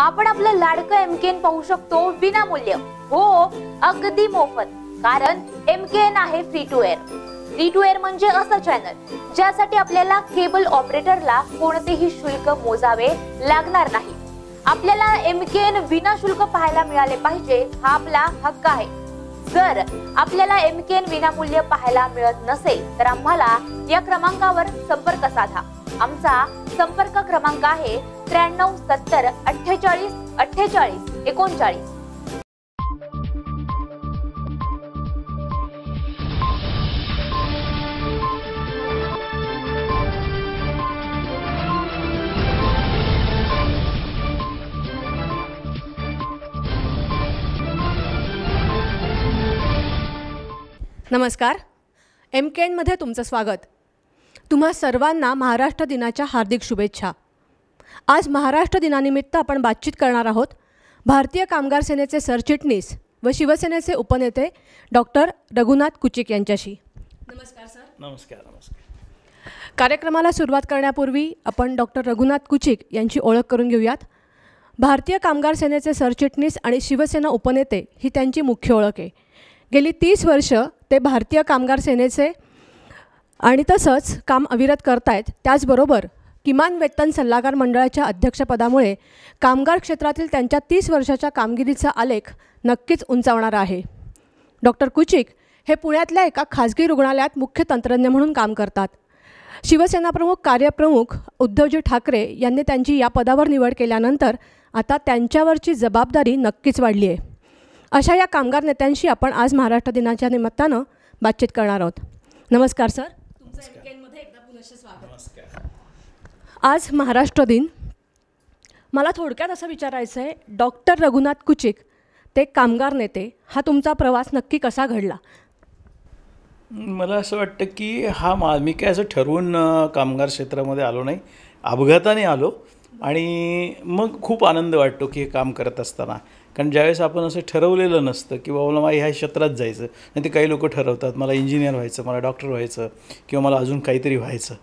आपण आपलं लाडकं एमकेएन पाहू शकतो विनामूल्य हो अगदी मोफत कारण एमकेएन आहे free to air free to air म्हणजे असं चॅनल ज्यासाठी आपल्याला केबल ऑपरेटरला कोणतेही शुल्क मोजावे लागणार नाही आपल्याला एमकेएन विनाशुल्क पाहायला मिळाले पाहिजे हा आपला हक्क आहे जर आपल्याला एमकेएन विनामूल्य पाहायला मिळत नसेल तर आम्हाला या क्रमांकावर संपर्क साधा आमचा संपर्क क्रमांक आहे त्र्याण्णव सत्तर अठ्ठेचाळीस अठ्ठेचाळीस एकोणचाळीस नमस्कार एम के एनमध्ये तुमचं स्वागत तुम्हा सर्वांना महाराष्ट्र दिनाच्या हार्दिक शुभेच्छा आज महाराष्ट्र दिनानिमित्त आपण बातचीत करणार आहोत भारतीय कामगार सेनेचे सरचिटणीस व शिवसेनेचे उपनेते डॉक्टर रघुनाथ कुचिक यांच्याशी नमस्कार सर नमस्कार नमस्कार कार्यक्रमाला सुरुवात करण्यापूर्वी आपण डॉक्टर रघुनाथ कुचिक यांची ओळख करून घेऊयात भारतीय कामगार सेनेचे सरचिटणीस आणि शिवसेना उपनेते ही त्यांची मुख्य ओळख आहे गेली तीस वर्ष ते भारतीय कामगार सेनेचे आणि तसंच काम अविरत करतायत त्याचबरोबर किमान वेतन सल्लागार मंडळाच्या अध्यक्षपदामुळे कामगार क्षेत्रातील त्यांच्या तीस वर्षाच्या कामगिरीचा आलेख नक्कीच उंचावणारा आहे डॉक्टर कुचिक हे पुण्यातल्या एका खाजगी रुग्णालयात मुख्य तंत्रज्ञ म्हणून काम करतात शिवसेना प्रमुख कार्यप्रमुख उद्धवजी ठाकरे यांनी त्यांची या पदावर निवड केल्यानंतर आता त्यांच्यावरची जबाबदारी नक्कीच वाढली आहे अशा या कामगार नेत्यांशी आपण आज महाराष्ट्र दिनाच्या निमित्तानं बातचीत करणार आहोत नमस्कार सर आज महाराष्ट्र दिन मला थोडक्यात असं विचारायचं आहे डॉक्टर रघुनाथ कुचिक ते कामगार नेते हा तुमचा प्रवास नक्की कसा घडला मला असं वाटतं की हा मा मी काय असं ठरवून कामगार क्षेत्रामध्ये आलो नाही अपघाताने आलो आणि मग खूप आनंद वाटतो की काम करत असताना कारण ज्यावेळेस आपण असं ठरवलेलं नसतं की बाबा मला ह्या क्षेत्रात जायचं नाही ते काही लोक ठरवतात मला इंजिनियर व्हायचं मला डॉक्टर व्हायचं किंवा मला अजून काहीतरी व्हायचं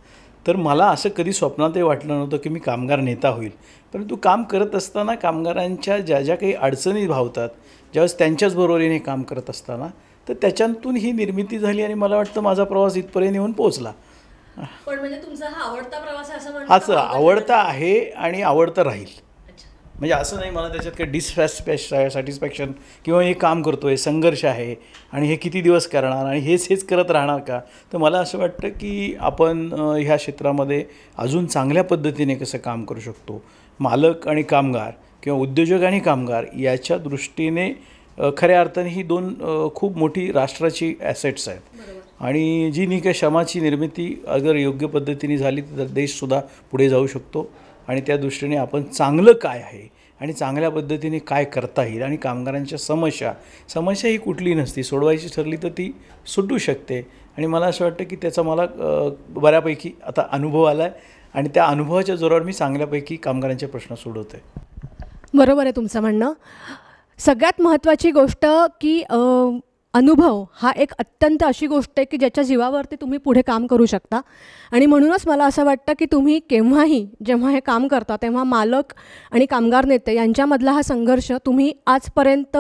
तर मला असं कधी स्वप्नातही वाटलं नव्हतं की मी कामगार नेता होईल परंतु काम करत असताना कामगारांच्या ज्या ज्या काही अडचणी भावतात ज्यावेळेस त्यांच्याच बरोबरीने काम करत असताना तर त्याच्यातून ही निर्मिती झाली आणि मला वाटतं माझा प्रवास इथपर्यंत येऊन पोहोचला पण म्हणजे तुमचा हा आवडता प्रवास असं आवडता आहे आणि आवडता राहील म्हणजे असं नाही मला त्याच्यात काही आहे सॅटिस्फॅक्शन किंवा हे काम करतो आहे संघर्ष आहे आणि हे किती दिवस करणार आणि हेच हेच करत राहणार का तर मला असं वाटतं की आपण ह्या क्षेत्रामध्ये अजून चांगल्या पद्धतीने कसं काम करू शकतो मालक आणि कामगार किंवा उद्योजक आणि कामगार याच्या दृष्टीने खऱ्या अर्थाने ही दोन खूप मोठी राष्ट्राची ॲसेट्स आहेत आणि जी क्षमाची निर्मिती अगर योग्य पद्धतीने झाली तर देशसुद्धा पुढे जाऊ शकतो आणि त्या दृष्टीने आपण चांगलं काय आहे आणि चांगल्या पद्धतीने काय करता येईल आणि कामगारांच्या समस्या समस्या ही कुठली नसती सोडवायची ठरली तर ती सुटू शकते आणि मला असं वाटतं की त्याचा मला बऱ्यापैकी आता अनुभव आला आहे आणि त्या अनुभवाच्या जोरावर मी चांगल्यापैकी कामगारांचे प्रश्न सोडवते बरोबर आहे तुमचं म्हणणं सगळ्यात महत्त्वाची गोष्ट की अनुभव हा एक अत्यंत अशी गोष्ट आहे की ज्याच्या जीवावरती तुम्ही पुढे काम करू शकता आणि म्हणूनच मला असं वाटतं की तुम्ही केव्हाही जेव्हा हे काम करता तेव्हा मालक आणि कामगार नेते यांच्यामधला हा संघर्ष तुम्ही आजपर्यंत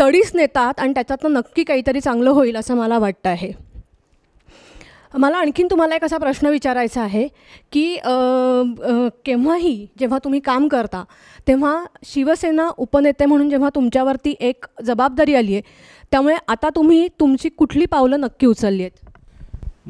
तडीस नेतात आणि त्याच्यातनं नक्की काहीतरी चांगलं होईल असं मला वाटतं आहे मला आणखीन तुम्हाला एक असा प्रश्न विचारायचा आहे की केव्हाही जेव्हा तुम्ही काम करता तेव्हा शिवसेना उपनेते म्हणून जेव्हा तुमच्यावरती एक जबाबदारी आली आहे त्यामुळे आता तुम्ही तुमची कुठली पावलं नक्की उचलली आहेत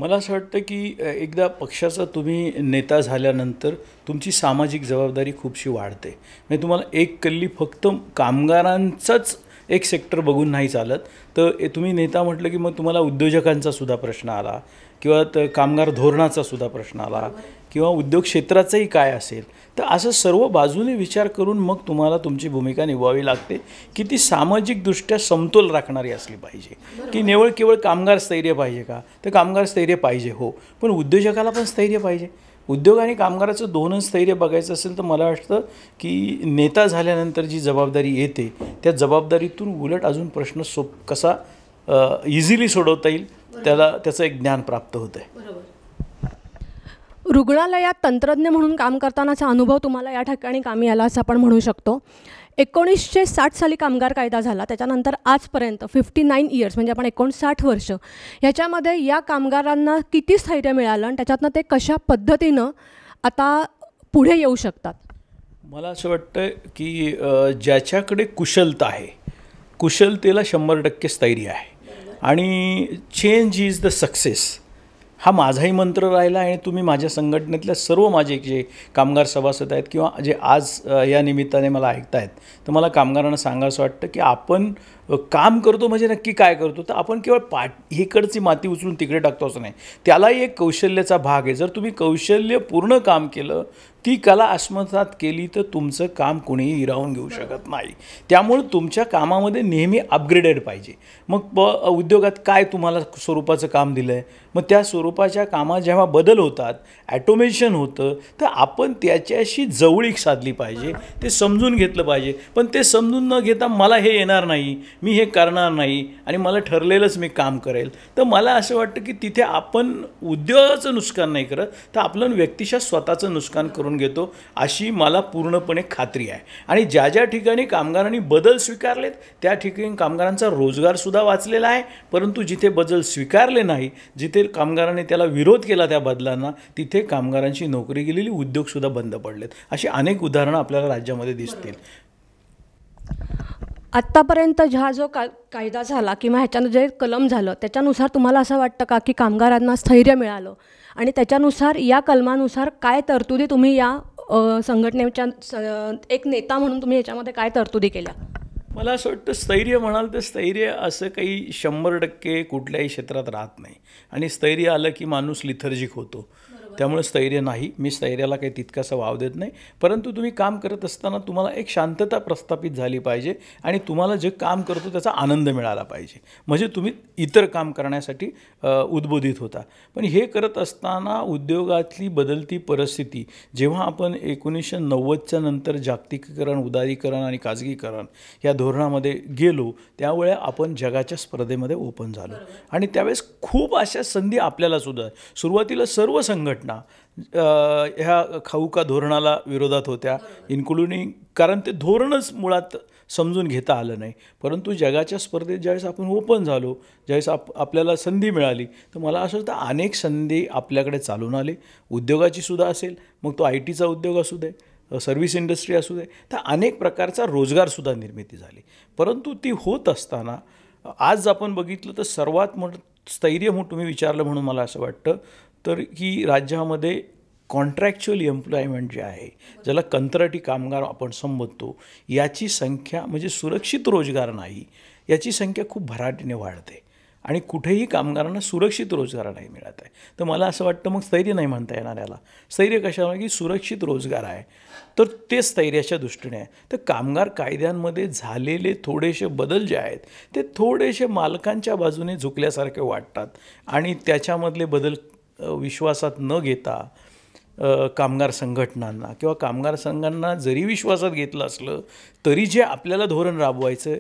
मला असं वाटतं की एकदा पक्षाचा तुम्ही नेता झाल्यानंतर तुमची सामाजिक जबाबदारी खूपशी वाढते म्हणजे तुम्हाला एक कल्ली फक्त कामगारांचाच एक सेक्टर बघून नाही चालत तर तुम्ही नेता म्हटलं की मग तुम्हाला उद्योजकांचा सुद्धा प्रश्न आला किंवा कामगार धोरणाचा सुद्धा प्रश्न आला किंवा उद्योग क्षेत्राचंही काय असेल तर असं सर्व बाजूने विचार करून मग तुम्हाला तुमची भूमिका निभावी लागते की ती सामाजिकदृष्ट्या समतोल राखणारी असली पाहिजे की निवळ केवळ कामगार स्थैर्य पाहिजे का तर कामगार स्थैर्य पाहिजे हो पण उद्योजकाला पण स्थैर्य पाहिजे उद्योग आणि कामगाराचं दोनच स्थैर्य बघायचं असेल तर मला वाटतं की नेता झाल्यानंतर जी जबाबदारी येते त्या जबाबदारीतून उलट अजून प्रश्न सोप कसा इझिली सोडवता येईल त्याला त्याचं एक ज्ञान प्राप्त होतं आहे रुग्णालयात तंत्रज्ञ म्हणून काम करतानाचा अनुभव तुम्हाला या ठिकाणी कामी आला असं आपण म्हणू शकतो एकोणीसशे साठ साली कामगार कायदा झाला त्याच्यानंतर आजपर्यंत फिफ्टी नाईन इयर्स म्हणजे आपण एकोणसाठ वर्ष ह्याच्यामध्ये या कामगारांना किती स्थैर्य मिळालं आणि त्याच्यातनं ते कशा पद्धतीनं आता पुढे येऊ शकतात मला असं वाटतं की ज्याच्याकडे कुशलता आहे कुशलतेला शंभर टक्के स्थैर्य आहे आणि चेंज इज द सक्सेस हा माझाही मंत्र राहिला आणि तुम्ही माझ्या संघटनेतल्या सर्व माझे जे कामगार सभासद आहेत किंवा जे आज या निमित्ताने मला ऐकतायत तर मला कामगारांना असं वाटतं की आपण काम करतो म्हणजे नक्की काय करतो तर आपण केवळ पाट हिकडची माती उचलून तिकडे टाकतो असं नाही त्यालाही एक कौशल्याचा भाग आहे जर तुम्ही कौशल्यपूर्ण काम केलं ती कला आत्मसात केली तर तुमचं काम कुणीही हिरावून घेऊ शकत नाही त्यामुळं तुमच्या कामामध्ये नेहमी अपग्रेडेड पाहिजे मग प उद्योगात काय तुम्हाला स्वरूपाचं काम दिलं आहे मग त्या स्वरूपाच्या कामात जेव्हा बदल होतात ॲटोमेशन होतं तर आपण त्याच्याशी जवळीक साधली पाहिजे ते समजून घेतलं पाहिजे पण ते समजून न घेता मला हे येणार नाही मी हे करणार नाही आणि मला ठरलेलंच मी काम करेल तर मला असं वाटतं की तिथे आपण उद्योगाचं नुकसान नाही करत तर आपण व्यक्तिशा स्वतःचं नुकसान करून घेतो अशी मला पूर्णपणे खात्री आहे आणि ज्या ज्या ठिकाणी कामगारांनी बदल स्वीकारलेत त्या ठिकाणी कामगारांचा रोजगारसुद्धा वाचलेला आहे परंतु जिथे बदल स्वीकारले नाही जिथे कामगारांनी त्याला विरोध केला त्या बदलांना तिथे कामगारांची नोकरी गेलेली उद्योगसुद्धा बंद पडलेत अशी अनेक उदाहरणं आपल्याला राज्यामध्ये दिसतील आत्तापर्यंत ह्या जो का कायदा झाला किंवा ह्याच्यानं जे कलम झालं त्याच्यानुसार तुम्हाला असं वाटतं का की कामगारांना स्थैर्य मिळालं आणि त्याच्यानुसार या कलमानुसार काय तरतुदी तुम्ही या संघटनेच्या एक नेता म्हणून तुम्ही याच्यामध्ये काय तरतुदी केल्या मला असं वाटतं स्थैर्य म्हणाल तर स्थैर्य असं काही शंभर टक्के कुठल्याही क्षेत्रात राहत नाही आणि स्थैर्य आलं की माणूस लिथर्जिक होतो त्यामुळे स्थैर्य नाही मी स्थैर्याला काही तितकासा वाव देत नाही परंतु तुम्ही काम करत असताना तुम्हाला एक शांतता प्रस्थापित झाली पाहिजे आणि तुम्हाला जे काम करतो त्याचा आनंद मिळाला पाहिजे म्हणजे तुम्ही इतर काम करण्यासाठी उद्बोधित होता पण हे करत असताना उद्योगातली बदलती परिस्थिती जेव्हा आपण एकोणीसशे नव्वदच्या नंतर जागतिकीकरण उदारीकरण आणि खाजगीकरण या धोरणामध्ये गेलो त्यावेळे आपण जगाच्या स्पर्धेमध्ये ओपन झालो आणि त्यावेळेस खूप अशा संधी आपल्याला सुद्धा सुरुवातीला सर्व संघटना घटना ह्या खाऊका धोरणाला विरोधात होत्या इन्क्लुडिंग कारण ते धोरणच मुळात समजून घेता आलं नाही परंतु जगाच्या स्पर्धेत ज्यावेळेस आपण ओपन झालो ज्यावेळेस आप आपल्याला संधी मिळाली तर मला असं वाटतं अनेक संधी आपल्याकडे चालून आले उद्योगाची सुद्धा असेल मग तो आय टीचा उद्योग असू दे सर्व्हिस इंडस्ट्री असू दे तर अनेक प्रकारचा रोजगारसुद्धा निर्मिती झाली परंतु ती होत असताना आज आपण बघितलं तर सर्वात मोठं स्थैर्य म्हणून तुम्ही विचारलं म्हणून मला असं वाटतं तर की राज्यामध्ये कॉन्ट्रॅक्च्युअल एम्प्लॉयमेंट जे आहे ज्याला कंत्राटी कामगार आपण संबोधतो याची संख्या म्हणजे सुरक्षित रोजगार नाही याची संख्या खूप भराटीने वाढते आणि कुठेही कामगारांना सुरक्षित रोजगार नाही मिळत आहे तर मला असं वाटतं मग स्थैर्य नाही म्हणता येणार याला स्थैर्य कशाला की सुरक्षित रोजगार आहे तर ते स्थैर्याच्या दृष्टीने आहे तर कामगार कायद्यांमध्ये झालेले थोडेसे बदल जे आहेत ते थोडेसे मालकांच्या बाजूने झुकल्यासारखे वाटतात आणि त्याच्यामधले बदल विश्वासात न घेता कामगार संघटनांना किंवा कामगार संघांना जरी विश्वासात घेतलं असलं तरी जे आपल्याला धोरण राबवायचं आहे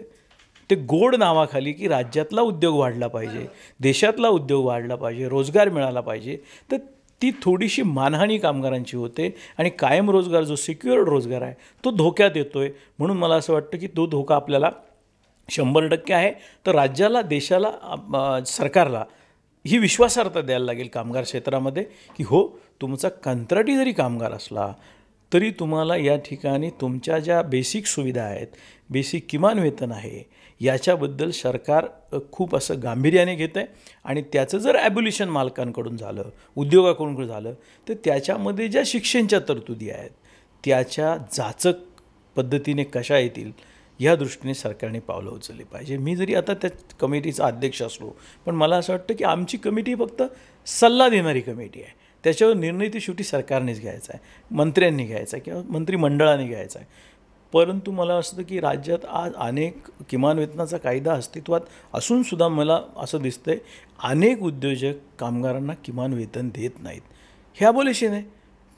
ते गोड नावाखाली की राज्यातला उद्योग वाढला पाहिजे देशातला उद्योग वाढला पाहिजे रोजगार मिळाला पाहिजे तर ती थोडीशी मानहानी कामगारांची होते आणि कायम रोजगार जो सिक्युअर्ड रोजगार आहे तो धोक्यात येतो आहे म्हणून मला असं वाटतं की तो धोका आपल्याला शंभर टक्के आहे तर राज्याला देशाला सरकारला ही विश्वासार्हता द्यायला लागेल कामगार क्षेत्रामध्ये की हो तुमचा कंत्राटी जरी कामगार असला तरी तुम्हाला या ठिकाणी तुमच्या ज्या बेसिक सुविधा आहेत बेसिक किमान वेतन आहे याच्याबद्दल सरकार खूप असं गांभीर्याने घेत आहे आणि त्याचं जर ॲब्युल्युशन मालकांकडून झालं उद्योगाकडून झालं तर त्याच्यामध्ये ज्या शिक्षणच्या तरतुदी आहेत त्याच्या जाचक पद्धतीने कशा येतील या दृष्टीने सरकारने पावलं उचलली पाहिजे मी जरी आता त्या कमिटीचा अध्यक्ष असलो पण मला असं वाटतं की आमची कमिटी फक्त सल्ला देणारी कमिटी आहे त्याच्यावर निर्णय ती शेवटी सरकारनेच घ्यायचा आहे मंत्र्यांनी घ्यायचा आहे किंवा मंत्रिमंडळाने घ्यायचा आहे परंतु मला असतं की राज्यात आज अनेक किमान वेतनाचा कायदा अस्तित्वात असूनसुद्धा मला असं दिसतं अनेक उद्योजक कामगारांना किमान वेतन देत नाहीत ह्या बोलेशी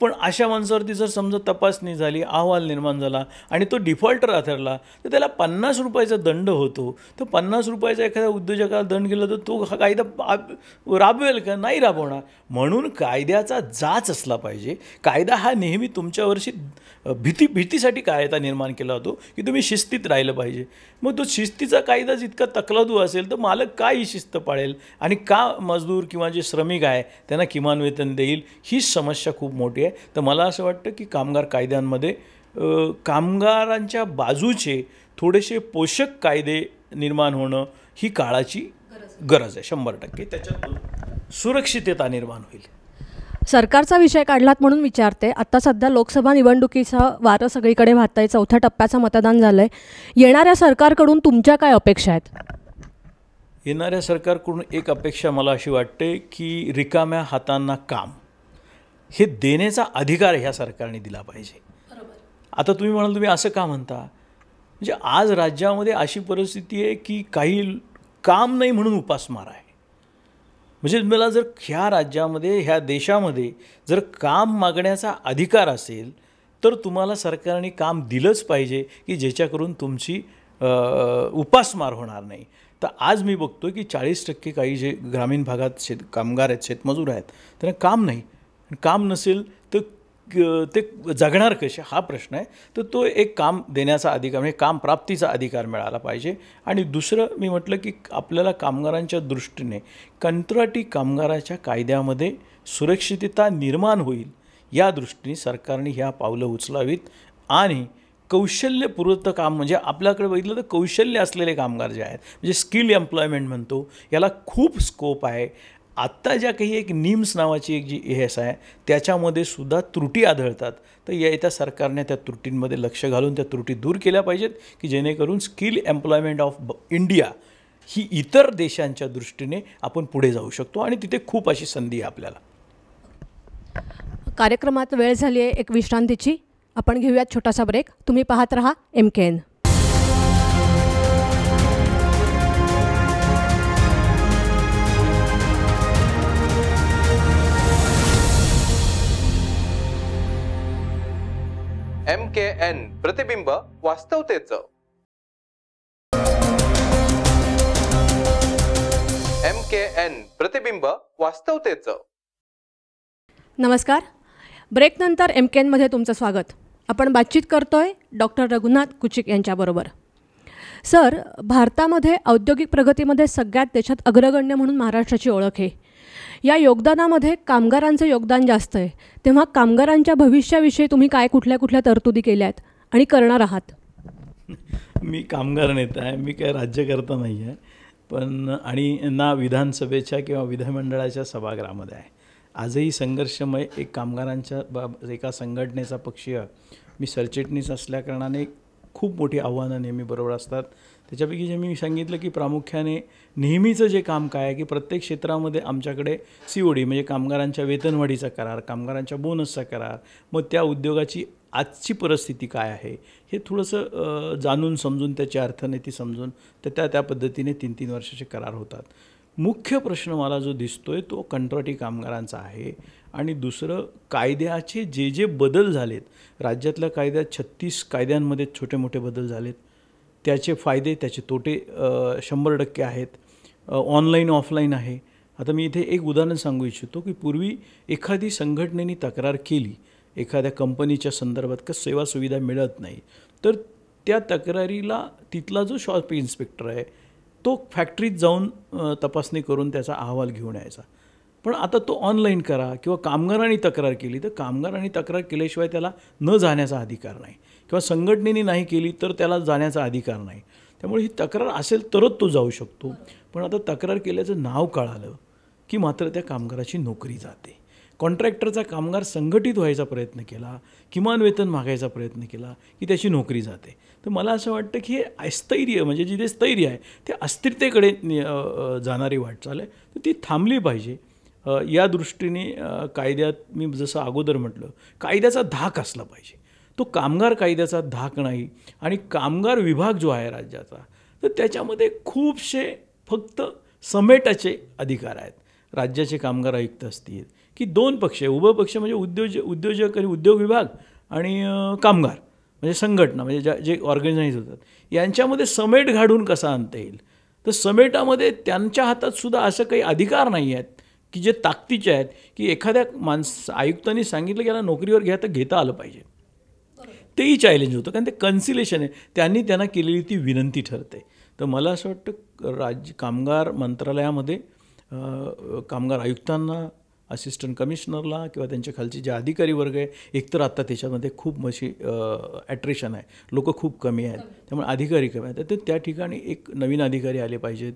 पण अशा माणसावरती जर समजा तपासणी झाली अहवाल निर्माण झाला आणि तो डिफॉल्टर आधारला तर त्याला पन्नास रुपयाचा दंड होतो तर पन्नास रुपयाचा एखाद्या उद्योजकाला दंड केला तर तो हा कायदा राबवेल का नाही राबवणार म्हणून कायद्याचा जाच असला पाहिजे कायदा हा नेहमी तुमच्यावरशी भीती भीतीसाठी कायदा निर्माण केला होतो की तुम्ही शिस्तीत राहिलं पाहिजे मग तो शिस्तीचा कायदा जितका तकलादू असेल तर मालक काय ही शिस्त पाळेल आणि का मजदूर किंवा जे श्रमिक आहे त्यांना किमान वेतन देईल ही समस्या खूप मोठी आहे आहे तर मला असं वाटतं की कामगार कायद्यांमध्ये कामगारांच्या बाजूचे थोडेसे पोषक कायदे निर्माण होणं ही काळाची गरज आहे शंभर टक्के त्याच्यातून सुरक्षितता निर्माण होईल सरकारचा विषय काढलात म्हणून विचारते आता सध्या लोकसभा निवडणुकीचा वारं सगळीकडे वाहत आहे चौथ्या टप्प्याचं मतदान झालं आहे येणाऱ्या सरकारकडून तुमच्या काय अपेक्षा आहेत येणाऱ्या सरकारकडून एक अपेक्षा मला अशी वाटते की रिकाम्या हातांना काम हे देण्याचा अधिकार ह्या सरकारने दिला पाहिजे आता तुम्ही म्हणाल तुम्ही असं का म्हणता म्हणजे आज राज्यामध्ये अशी परिस्थिती आहे की काही काम नाही म्हणून उपासमार आहे म्हणजे मला जर ह्या राज्यामध्ये ह्या देशामध्ये जर काम मागण्याचा अधिकार असेल तर तुम्हाला सरकारने काम दिलंच पाहिजे की ज्याच्याकडून तुमची उपासमार होणार नाही तर आज मी बघतो की चाळीस टक्के काही जे ग्रामीण भागात शेत कामगार आहेत शेतमजूर आहेत त्यांना काम नाही काम नसेल तर ते जगणार कसे हा प्रश्न आहे तर तो एक काम देण्याचा अधिकार म्हणजे काम प्राप्तीचा अधिकार मिळाला पाहिजे आणि दुसरं मी म्हटलं की आपल्याला कामगारांच्या दृष्टीने कंत्राटी कामगाराच्या कायद्यामध्ये सुरक्षितता निर्माण होईल या दृष्टीने सरकारने ह्या पावलं उचलावीत आणि कौशल्यपूर्वत काम म्हणजे आपल्याकडे बघितलं तर कौशल्य असलेले कामगार जे आहेत म्हणजे स्किल एम्प्लॉयमेंट म्हणतो याला खूप स्कोप आहे आत्ता ज्या काही एक निम्स नावाची एक जी एस आहे त्याच्यामध्ये सुद्धा त्रुटी आढळतात तर या येत्या सरकारने त्या त्रुटींमध्ये लक्ष घालून त्या त्रुटी दूर केल्या पाहिजेत की जेणेकरून स्किल एम्प्लॉयमेंट ऑफ इंडिया ही इतर देशांच्या दृष्टीने आपण पुढे जाऊ शकतो आणि तिथे खूप अशी संधी आहे आपल्याला कार्यक्रमात वेळ झाली आहे एक विश्रांतीची आपण घेऊयात छोटासा ब्रेक तुम्ही पाहत रहा M K N M K N प्रतिबिंब वास्तवतेच एम के एन प्रतिबिंब वास्तवतेच नमस्कार नंतर एम के एनमध्ये तुमचं स्वागत आपण बातचीत करतोय डॉक्टर रघुनाथ कुचिक यांच्याबरोबर सर भारतामध्ये औद्योगिक प्रगतीमध्ये सगळ्यात देशात अग्रगण्य म्हणून महाराष्ट्राची ओळख आहे या योगदानामध्ये कामगारांचं योगदान जास्त आहे तेव्हा कामगारांच्या भविष्याविषयी तुम्ही काय कुठल्या कुठल्या तरतुदी केल्या आहेत आणि करणार आहात मी कामगार नेता आहे मी काय राज्यकर्ता नाही आहे पण आणि ना विधानसभेच्या किंवा विधानमंडळाच्या सभागृहामध्ये आहे आजही संघर्षमय एक कामगारांच्या बाब एका संघटनेचा पक्षीय मी सरचिटणीस असल्याकारणाने खूप मोठी आव्हानं नेहमी बरोबर असतात त्याच्यापैकी जे मी सांगितलं की प्रामुख्याने नेहमीचं जे काम काय आहे की प्रत्येक क्षेत्रामध्ये आमच्याकडे सी ओ डी म्हणजे कामगारांच्या वेतनवाढीचा करार कामगारांच्या बोनसचा करार मग त्या उद्योगाची आजची परिस्थिती काय आहे हे थोडंसं जाणून समजून त्याची अर्थनीती समजून तर त्या त्या पद्धतीने तीन तीन वर्षाचे करार होतात मुख्य प्रश्न मला जो दिसतो आहे तो कंट्राटी कामगारांचा आहे आणि दुसरं कायद्याचे जे जे बदल झालेत राज्यातल्या कायद्यात छत्तीस कायद्यांमध्ये छोटे मोठे बदल झालेत त्याचे फायदे त्याचे तोटे शंभर टक्के आहेत ऑनलाईन ऑफलाईन आहे आता मी इथे एक उदाहरण सांगू इच्छितो की पूर्वी एखादी संघटनेने तक्रार केली एखाद्या कंपनीच्या संदर्भात का सेवा सुविधा मिळत नाही तर त्या तक्रारीला तिथला जो शॉप इन्स्पेक्टर आहे तो फॅक्टरीत जाऊन तपासणी करून त्याचा अहवाल घेऊन यायचा पण आता तो ऑनलाईन करा किंवा कामगारांनी तक्रार केली तर कामगारांनी तक्रार केल्याशिवाय त्याला न जाण्याचा अधिकार नाही किंवा संघटनेने नाही केली तर त्याला जाण्याचा अधिकार नाही त्यामुळे ही तक्रार असेल तरच तो जाऊ शकतो पण आता तक्रार केल्याचं नाव कळालं की मात्र त्या कामगाराची नोकरी जाते कॉन्ट्रॅक्टरचा कामगार संघटित व्हायचा प्रयत्न केला किमान वेतन मागायचा प्रयत्न केला की त्याची नोकरी जाते तर मला असं वाटतं की हे अस्थैर्य म्हणजे जिथे स्थैर्य आहे ते अस्थिरतेकडे जाणारी वाटचाल आहे तर ती थांबली पाहिजे या दृष्टीने कायद्यात मी जसं अगोदर म्हटलं कायद्याचा धाक असला पाहिजे तो कामगार कायद्याचा धाक नाही आणि कामगार विभाग जो आहे राज्याचा तर त्याच्यामध्ये खूपसे फक्त समेटाचे अधिकार आहेत राज्याचे कामगार आयुक्त असतील की दोन पक्ष उभं पक्ष म्हणजे उद्योज उद्योजक आणि उद्योग विभाग आणि कामगार म्हणजे संघटना म्हणजे ज्या जे ऑर्गनाईज होतात यांच्यामध्ये समेट घाडून कसा आणता येईल तर समेटामध्ये त्यांच्या हातातसुद्धा असं काही अधिकार नाही आहेत की जे ताकदीचे आहेत की एखाद्या माणसं आयुक्तांनी सांगितलं की याला नोकरीवर घ्या तर घेता आलं पाहिजे तेही चॅलेंज होतं कारण ते कन्सिलेशन आहे त्यांनी त्यांना केलेली ती विनंती ठरते तर मला असं वाटतं राज्य कामगार मंत्रालयामध्ये कामगार आयुक्तांना असिस्टंट कमिशनरला किंवा त्यांच्या खालचे जे अधिकारी वर्ग आहे एकतर आत्ता त्याच्यामध्ये खूप मशी ॲट्रेशन आहे लोक खूप कमी आहेत त्यामुळे अधिकारी कमी आहेत तर त्या ठिकाणी एक नवीन अधिकारी आले पाहिजेत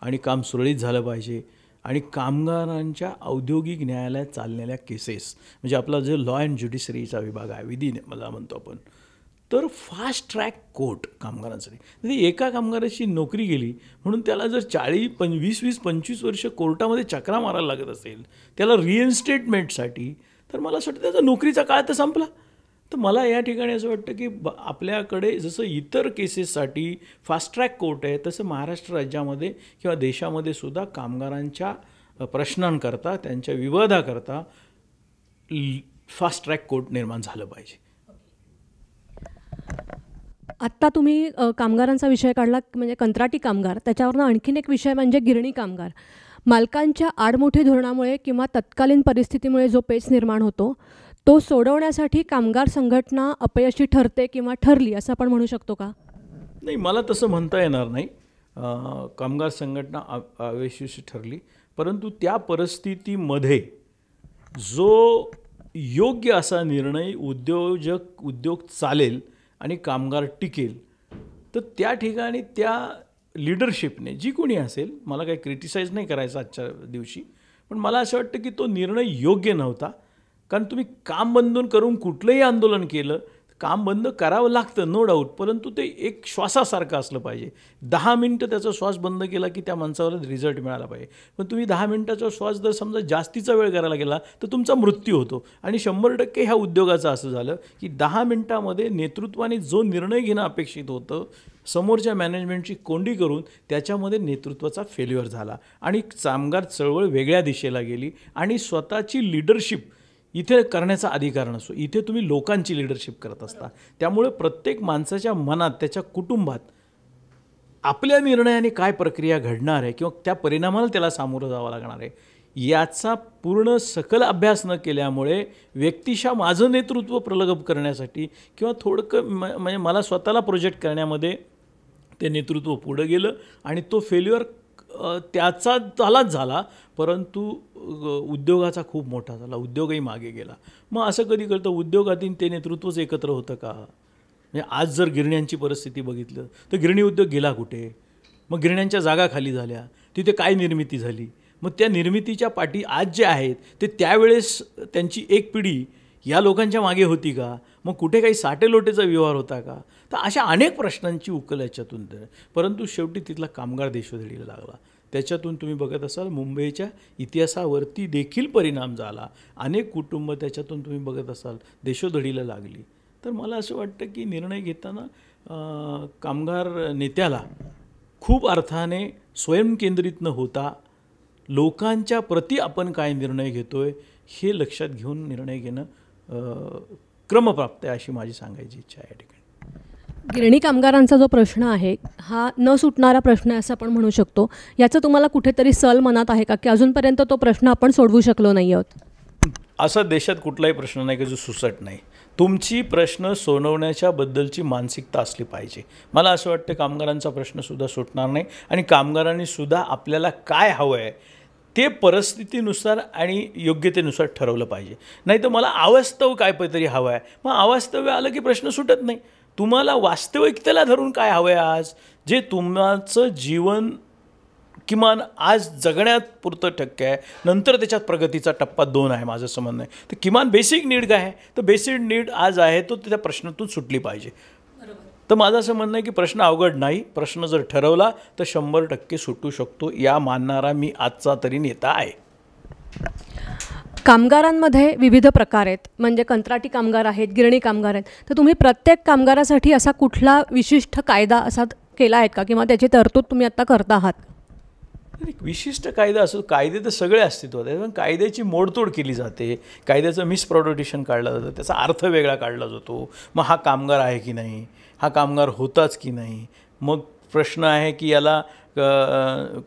आणि काम सुरळीत झालं पाहिजे आणि कामगारांच्या औद्योगिक न्यायालयात चाललेल्या केसेस म्हणजे आपला जो लॉ अँड ज्युडिशरीचा विभाग आहे विधी मला म्हणतो आपण तर फास्ट ट्रॅक कोर्ट कामगारांसाठी म्हणजे एका कामगाराची नोकरी गेली म्हणून त्याला जर चाळीस पं वीस वीस पंचवीस वर्ष कोर्टामध्ये चक्रा मारायला लागत असेल त्याला रिएन्स्टेटमेंटसाठी तर मला असं वाटतं त्याचा नोकरीचा काळ तर संपला तर मला या ठिकाणी असं वाटतं की आपल्याकडे जसं इतर केसेससाठी फास्ट ट्रॅक कोर्ट आहे तसं महाराष्ट्र राज्यामध्ये किंवा देशामध्ये सुद्धा कामगारांच्या प्रश्नांकरता त्यांच्या विवादाकरता फास्ट ट्रॅक कोर्ट निर्माण झालं पाहिजे आत्ता तुम्ही कामगारांचा विषय काढला म्हणजे कंत्राटी कामगार त्याच्यावरनं आणखीन एक विषय म्हणजे गिरणी कामगार मालकांच्या आडमोठे धोरणामुळे किंवा तत्कालीन परिस्थितीमुळे जो पेच निर्माण होतो तो सोडवण्यासाठी कामगार संघटना अपयशी ठरते किंवा ठरली असं आपण म्हणू शकतो का नाही मला तसं म्हणता येणार नाही कामगार संघटना अपयशी ठरली परंतु त्या परिस्थितीमध्ये जो योग्य असा निर्णय उद्योजक उद्योग चालेल आणि कामगार टिकेल तर त्या ठिकाणी त्या लिडरशिपने जी कोणी असेल मला काही क्रिटिसाईज नाही करायचं आजच्या दिवशी पण मला असं वाटतं की तो निर्णय योग्य नव्हता कारण तुम्ही काम बंदून करून कुठलंही आंदोलन केलं काम बंद करावं लागतं नो डाऊट परंतु ते एक श्वासासारखं असलं पाहिजे दहा मिनटं त्याचा श्वास बंद केला की त्या माणसावर रिझल्ट मिळाला पाहिजे पण तुम्ही दहा मिनटाचा श्वास जर समजा जास्तीचा वेळ करायला गेला तर तुमचा मृत्यू होतो आणि शंभर टक्के ह्या उद्योगाचं असं झालं की दहा मिनटामध्ये नेतृत्वाने जो निर्णय घेणं अपेक्षित होतं समोरच्या मॅनेजमेंटची कोंडी करून त्याच्यामध्ये नेतृत्वाचा फेल्युअर झाला आणि कामगार चळवळ वेगळ्या दिशेला गेली आणि स्वतःची लिडरशिप इथे करण्याचा अधिकार नसतो इथे तुम्ही लोकांची लिडरशिप करत असता त्यामुळे प्रत्येक माणसाच्या मनात त्याच्या कुटुंबात आपल्या निर्णयाने काय प्रक्रिया घडणार आहे किंवा त्या परिणामाला त्याला सामोरं जावं लागणार आहे याचा पूर्ण सकल अभ्यास न केल्यामुळे व्यक्तिशा माझं नेतृत्व प्रलगप करण्यासाठी किंवा थोडकं म्हणजे मला स्वतःला प्रोजेक्ट करण्यामध्ये ते नेतृत्व पुढं गेलं आणि तो फेल्युअर त्याचा त्यालाच झाला परंतु उद्योगाचा खूप मोठा झाला उद्योगही मागे गेला मग असं कधी कळतं उद्योगातील ते नेतृत्वच एकत्र होतं का म्हणजे आज जर गिरण्यांची परिस्थिती बघितलं तर गिरणी उद्योग गेला कुठे मग गिरण्यांच्या जागा खाली झाल्या तिथे काय निर्मिती झाली मग त्या निर्मितीच्या पाठी आज जे आहेत ते त्यावेळेस त्यांची एक पिढी या लोकांच्या मागे होती का मग कुठे काही साटेलोटेचा व्यवहार होता का तर अशा अनेक प्रश्नांची उकल याच्यातून परंतु शेवटी तिथला कामगार देशोधडीला लागला त्याच्यातून तुम्ही बघत असाल मुंबईच्या इतिहासावरती देखील परिणाम झाला अनेक कुटुंब त्याच्यातून तुम्ही बघत असाल देशोधडीला लागली तर मला असं वाटतं की निर्णय घेताना कामगार नेत्याला खूप अर्थाने स्वयंकेंद्रित न होता लोकांच्या प्रती आपण काय निर्णय घेतो आहे हे लक्षात घेऊन निर्णय घेणं क्रमप्राप्त आहे अशी माझी सांगायची इच्छा आहे या ठिकाणी गिरणी कामगारांचा जो प्रश्न आहे हा न सुटणारा प्रश्न आहे असं आपण म्हणू शकतो याचं तुम्हाला कुठेतरी सल मनात आहे का की अजूनपर्यंत तो प्रश्न आपण सोडवू शकलो नाही आहोत असा देशात कुठलाही प्रश्न नाही की जो सुसट नाही तुमची प्रश्न सोडवण्याच्या बद्दलची मानसिकता असली पाहिजे मला असं वाटतं कामगारांचा प्रश्नसुद्धा सुटणार नाही आणि कामगारांनीसुद्धा आपल्याला काय हवं आहे ते परिस्थितीनुसार आणि योग्यतेनुसार ठरवलं पाहिजे नाही तर मला अवास्तव काय तरी हवं आहे मग अवास्तव्य आलं की प्रश्न सुटत नाही तुम्हाला वास्तविकतेला धरून काय हवं आहे आज जे तुमचं जीवन किमान आज जगण्यात पुरतं ठक्क आहे नंतर त्याच्यात प्रगतीचा टप्पा दोन आहे माझं समजणं आहे तर किमान बेसिक नीड काय आहे तर बेसिक नीड आज आहे तो त्या प्रश्नातून सुटली पाहिजे तर माझं असं म्हणणं आहे की प्रश्न अवघड नाही प्रश्न जर ठरवला तर शंभर टक्के सुटू शकतो या मानणारा मी आजचा तरी नेता आहे कामगारांमध्ये विविध प्रकार आहेत म्हणजे कंत्राटी कामगार आहेत गिरणी कामगार आहेत तर तुम्ही प्रत्येक कामगारासाठी असा कुठला विशिष्ट कायदा असा केला आहेत का किंवा त्याची तरतूद तुम्ही आत्ता करता आहात विशिष्ट कायदा असो कायदे तर सगळे अस्तित्वात आहेत पण कायद्याची मोडतोड केली जाते कायद्याचं मिसप्रॉडक्टेशन काढलं जातं त्याचा अर्थ वेगळा काढला जातो मग हा कामगार आहे की नाही हा कामगार होताच की नाही मग प्रश्न आहे की याला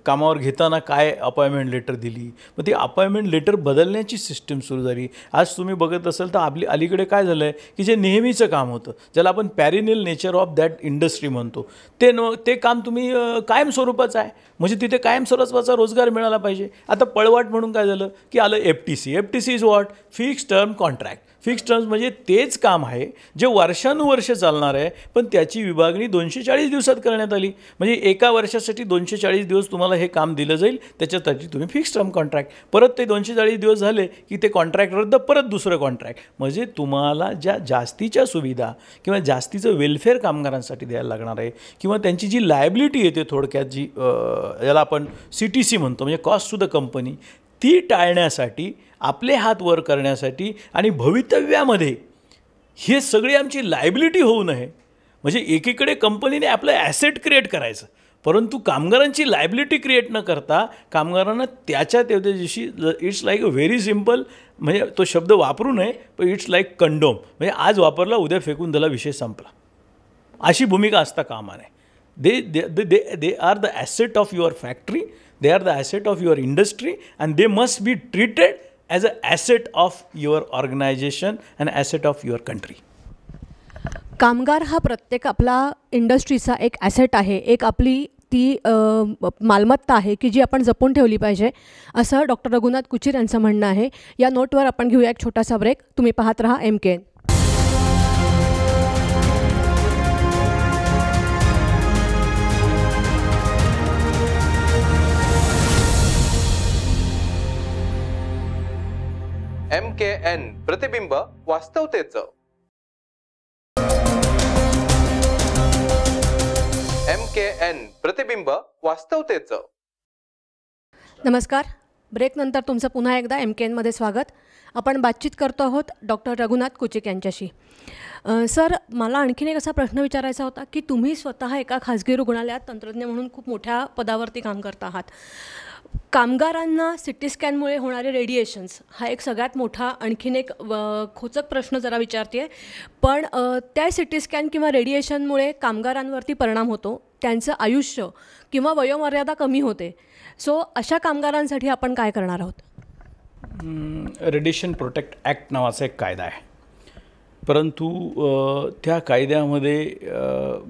कामावर घेताना काय अपॉइंटमेंट लेटर दिली मग ती अपॉइंटमेंट लेटर बदलण्याची सिस्टीम सुरू झाली आज तुम्ही बघत असाल तर आपली अलीकडे काय झालं आहे की जे नेहमीचं काम होतं ज्याला आपण perennial nature of that industry म्हणतो ते न ते काम तुम्ही कायम स्वरूपाचं आहे म्हणजे तिथे कायम स्वरूपाचा रोजगार मिळाला पाहिजे आता पळवाट म्हणून काय झालं की आलं F T C F T C is what fixed term contract fixed terms म्हणजे तेच काम आहे जे वर्षानुवर्ष चालणार आहे पण त्याची विभागणी दोनशे चाळीस दिवसात करण्यात आली म्हणजे एका वर्षासाठी दोनशे चाळीस दिवस तुम्हाला हे काम दिलं जाईल त्याच्यासाठी तुम्ही फिक्स टर्म कॉन्ट्रॅक्ट परत ते दोनशे चाळीस दिवस झाले की ते कॉन्ट्रॅक्ट रद्द परत दुसरं कॉन्ट्रॅक्ट म्हणजे तुम्हाला ज्या जास्तीच्या सुविधा किंवा जास्तीचं वेलफेअर कामगारांसाठी द्यायला लागणार आहे किंवा त्यांची जी लायबिलिटी येते थोडक्यात जी याला आपण सी टी सी म्हणतो म्हणजे कॉस्ट टू द कंपनी ती टाळण्यासाठी आपले हात वर करण्यासाठी आणि भवितव्यामध्ये हे सगळी आमची लायबिलिटी होऊ नये म्हणजे एकीकडे कंपनीने आपलं ॲसेट क्रिएट करायचं परंतु कामगारांची लायबिलिटी क्रिएट न करता कामगारांना त्याच्या तेवढ्या दिवशी it's like a very simple म्हणजे तो शब्द वापरू नये पण इट्स लाईक कंडोम म्हणजे आज वापरला उद्या फेकून दिला विषय संपला अशी भूमिका असता कामा नये they they they they are the asset of your factory they are the asset of your industry and they must be treated as a asset of your organization and asset of your country कामगार हा प्रत्येक आपला इंडस्ट्रीचा एक asset आहे एक आपली ती मालमत्ता आहे की जी आपण जपून ठेवली पाहिजे असं डॉक्टर रघुनाथ कुचीर यांचं म्हणणं आहे या नोटवर आपण घेऊया एक छोटासा ब्रेक तुम्ही पाहत राहा M K M K N प्रतिबिंब वास्तवतेच एम के एन प्रतिबिंब वास्तवतेच नमस्कार नंतर तुमचं पुन्हा एकदा एम के एनमध्ये स्वागत आपण बातचीत करतो आहोत डॉक्टर रघुनाथ कुचिक यांच्याशी सर मला आणखीन एक असा प्रश्न विचारायचा होता की तुम्ही स्वतः एका खाजगी रुग्णालयात तंत्रज्ञ म्हणून खूप मोठ्या पदावरती काम करत आहात कामगारांना सिटी स्कॅनमुळे होणारे रेडिएशन्स हा एक सगळ्यात मोठा आणखीन एक व खोचक प्रश्न जरा विचारते आहे पण त्या सिटी स्कॅन किंवा रेडिएशनमुळे कामगारांवरती परिणाम होतो त्यांचं आयुष्य किंवा वयोमर्यादा कमी होते सो अशा कामगारांसाठी आपण काय करणार आहोत रेडिएशन प्रोटेक्ट ॲक्ट नावाचा एक कायदा आहे परंतु त्या कायद्यामध्ये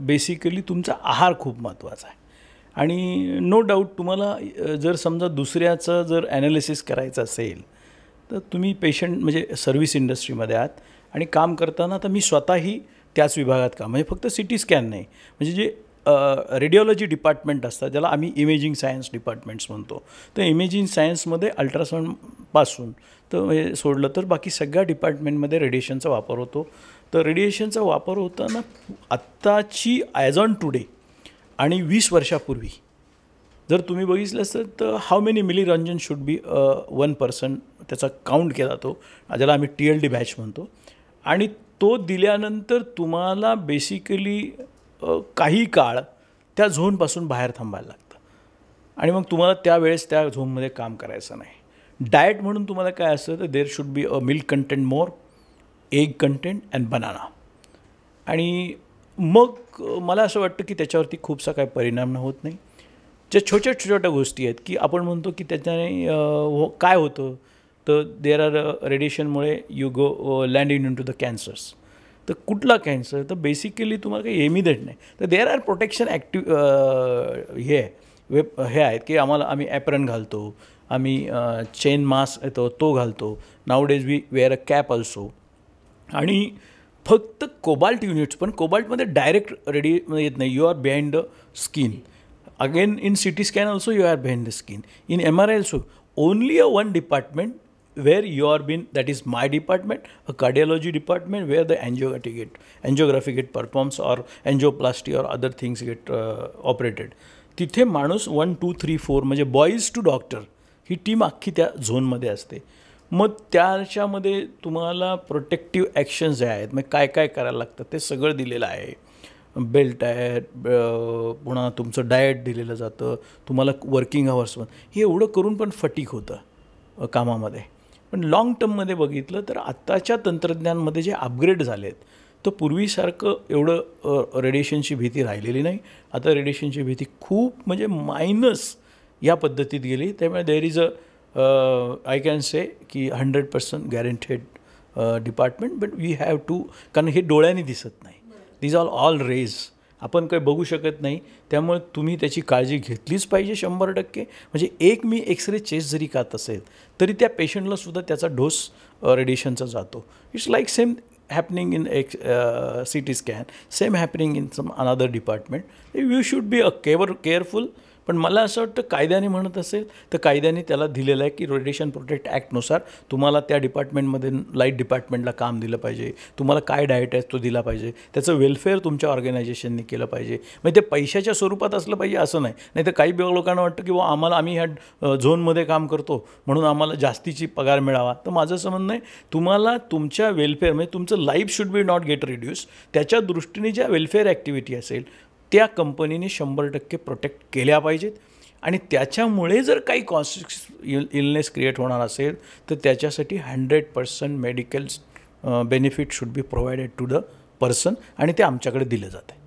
बेसिकली तुमचा आहार खूप महत्त्वाचा आहे आणि नो डाऊट तुम्हाला जर समजा दुसऱ्याचं जर ॲनालिसिस करायचं असेल तर तुम्ही पेशंट म्हणजे सर्व्हिस इंडस्ट्रीमध्ये आहात आणि काम करताना तर मी स्वतःही त्याच विभागात काम म्हणजे फक्त सी टी स्कॅन नाही म्हणजे जे रेडिओलॉजी डिपार्टमेंट असतात ज्याला आम्ही इमेजिंग सायन्स डिपार्टमेंट्स म्हणतो तर इमेजिंग सायन्समध्ये अल्ट्रासाऊंडपासून तर म्हणजे सोडलं तर बाकी सगळ्या डिपार्टमेंटमध्ये रेडिएशनचा वापर होतो तर रेडिएशनचा वापर होताना आत्ताची ॲज ऑन टुडे आणि वीस वर्षापूर्वी जर तुम्ही बघितलं असेल तर हाऊ मेनी मिली रंजन शुड बी वन पर्सन त्याचा काउंट केला जातो ज्याला आम्ही टी एल डी बॅच म्हणतो आणि तो दिल्यानंतर तुम्हाला बेसिकली uh, काही काळ त्या झोनपासून बाहेर थांबायला लागतं आणि मग तुम्हाला त्यावेळेस त्या झोनमध्ये काम करायचं नाही डाएट म्हणून तुम्हाला काय असतं तर there should be a milk content more egg content and banana आणि मग मला असं वाटतं की त्याच्यावरती खूपसा काय परिणाम होत नाही ज्या छोट्या छोट्या गोष्टी आहेत की आपण म्हणतो की त्याच्याने हो काय होतं तर देर आर रेडिएशनमुळे you go land into the cancers तर कुठला कॅन्सर तर बेसिकली तुम्हाला काही एमिदेट नाही तर देर आर प्रोटेक्शन ॲक्टिव हे वे हे आहेत की आम्हाला आम्ही ॲपरन घालतो आम्ही चेन मास्क येतो तो घालतो नाव days we wear a cap also आणि फक्त कोबाल्ट युनिट्स पण कोबाल्टमध्ये डायरेक्ट रेडी येत नाही you are behind the skin again in C T scan also you are behind the skin in M R I also only a one department where you are been that is my department a cardiology department where the अँजिओटी get angiography get performs or angioplasty or other things get operated तिथे माणूस one two three four म्हणजे boys two doctor ही team अख्खी त्या झोनमध्ये असते मग त्याच्यामध्ये तुम्हाला प्रोटेक्टिव्ह ॲक्शन्स जे आहेत मग काय काय करायला लागतं ते सगळं दिलेलं आहे बेल्ट आहे पुन्हा तुमचं डाएट दिलेलं जातं तुम्हाला वर्किंग आवर्स पण हे एवढं करून पण फटीक होतं कामामध्ये पण लाँग टर्ममध्ये बघितलं तर आत्ताच्या तंत्रज्ञानमध्ये जे अपग्रेड झाले आहेत तर पूर्वीसारखं एवढं रेडिएशनची भीती राहिलेली नाही आता रेडिएशनची भीती खूप म्हणजे मायनस या पद्धतीत गेली त्यामुळे there is a I can say की hundred percent guaranteed department but we have to कारण हे डोळ्यांनी दिसत नाही दीज ऑल ऑल रेज आपण काही बघू शकत नाही त्यामुळे तुम्ही त्याची काळजी घेतलीच पाहिजे शंभर टक्के म्हणजे एक मी एक्सरे चेस्ट जरी कात असेल तरी त्या पेशंटलासुद्धा त्याचा डोस रेडिएशनचा uh, जातो it's like same happening in X C T scan same happening in some another department you should be a care careful पण मला असं वाटतं कायद्याने म्हणत असेल तर कायद्याने त्याला दिलेलं आहे की रेडिएशन प्रोटेक्ट ॲक्टनुसार तुम्हाला त्या डिपार्टमेंटमध्ये लाईट डिपार्टमेंटला काम दिलं पाहिजे तुम्हाला काय डायट आहे तो दिला पाहिजे त्याचं वेलफेअर तुमच्या ऑर्गनायझेशनने केलं पाहिजे म्हणजे ते पैशाच्या स्वरूपात असलं पाहिजे असं नाही नाही तर काही लोकांना वाटतं की बा आम्हाला आम्ही ह्या झोनमध्ये काम करतो म्हणून आम्हाला जास्तीची पगार मिळावा तर माझं असं म्हणणं आहे तुम्हाला तुमच्या वेलफेअर म्हणजे तुमचं life should be not get reduce त्याच्या दृष्टीने ज्या वेलफेअर ॲक्टिव्हिटी असेल त्या कंपनीने शंभर टक्के प्रोटेक्ट केल्या पाहिजेत आणि त्याच्यामुळे जर काही कॉन्सिक्स इल इलनेस क्रिएट होणार असेल तर त्याच्यासाठी hundred percent medical benefit should be provided to the person आणि ते आमच्याकडे दिलं जाते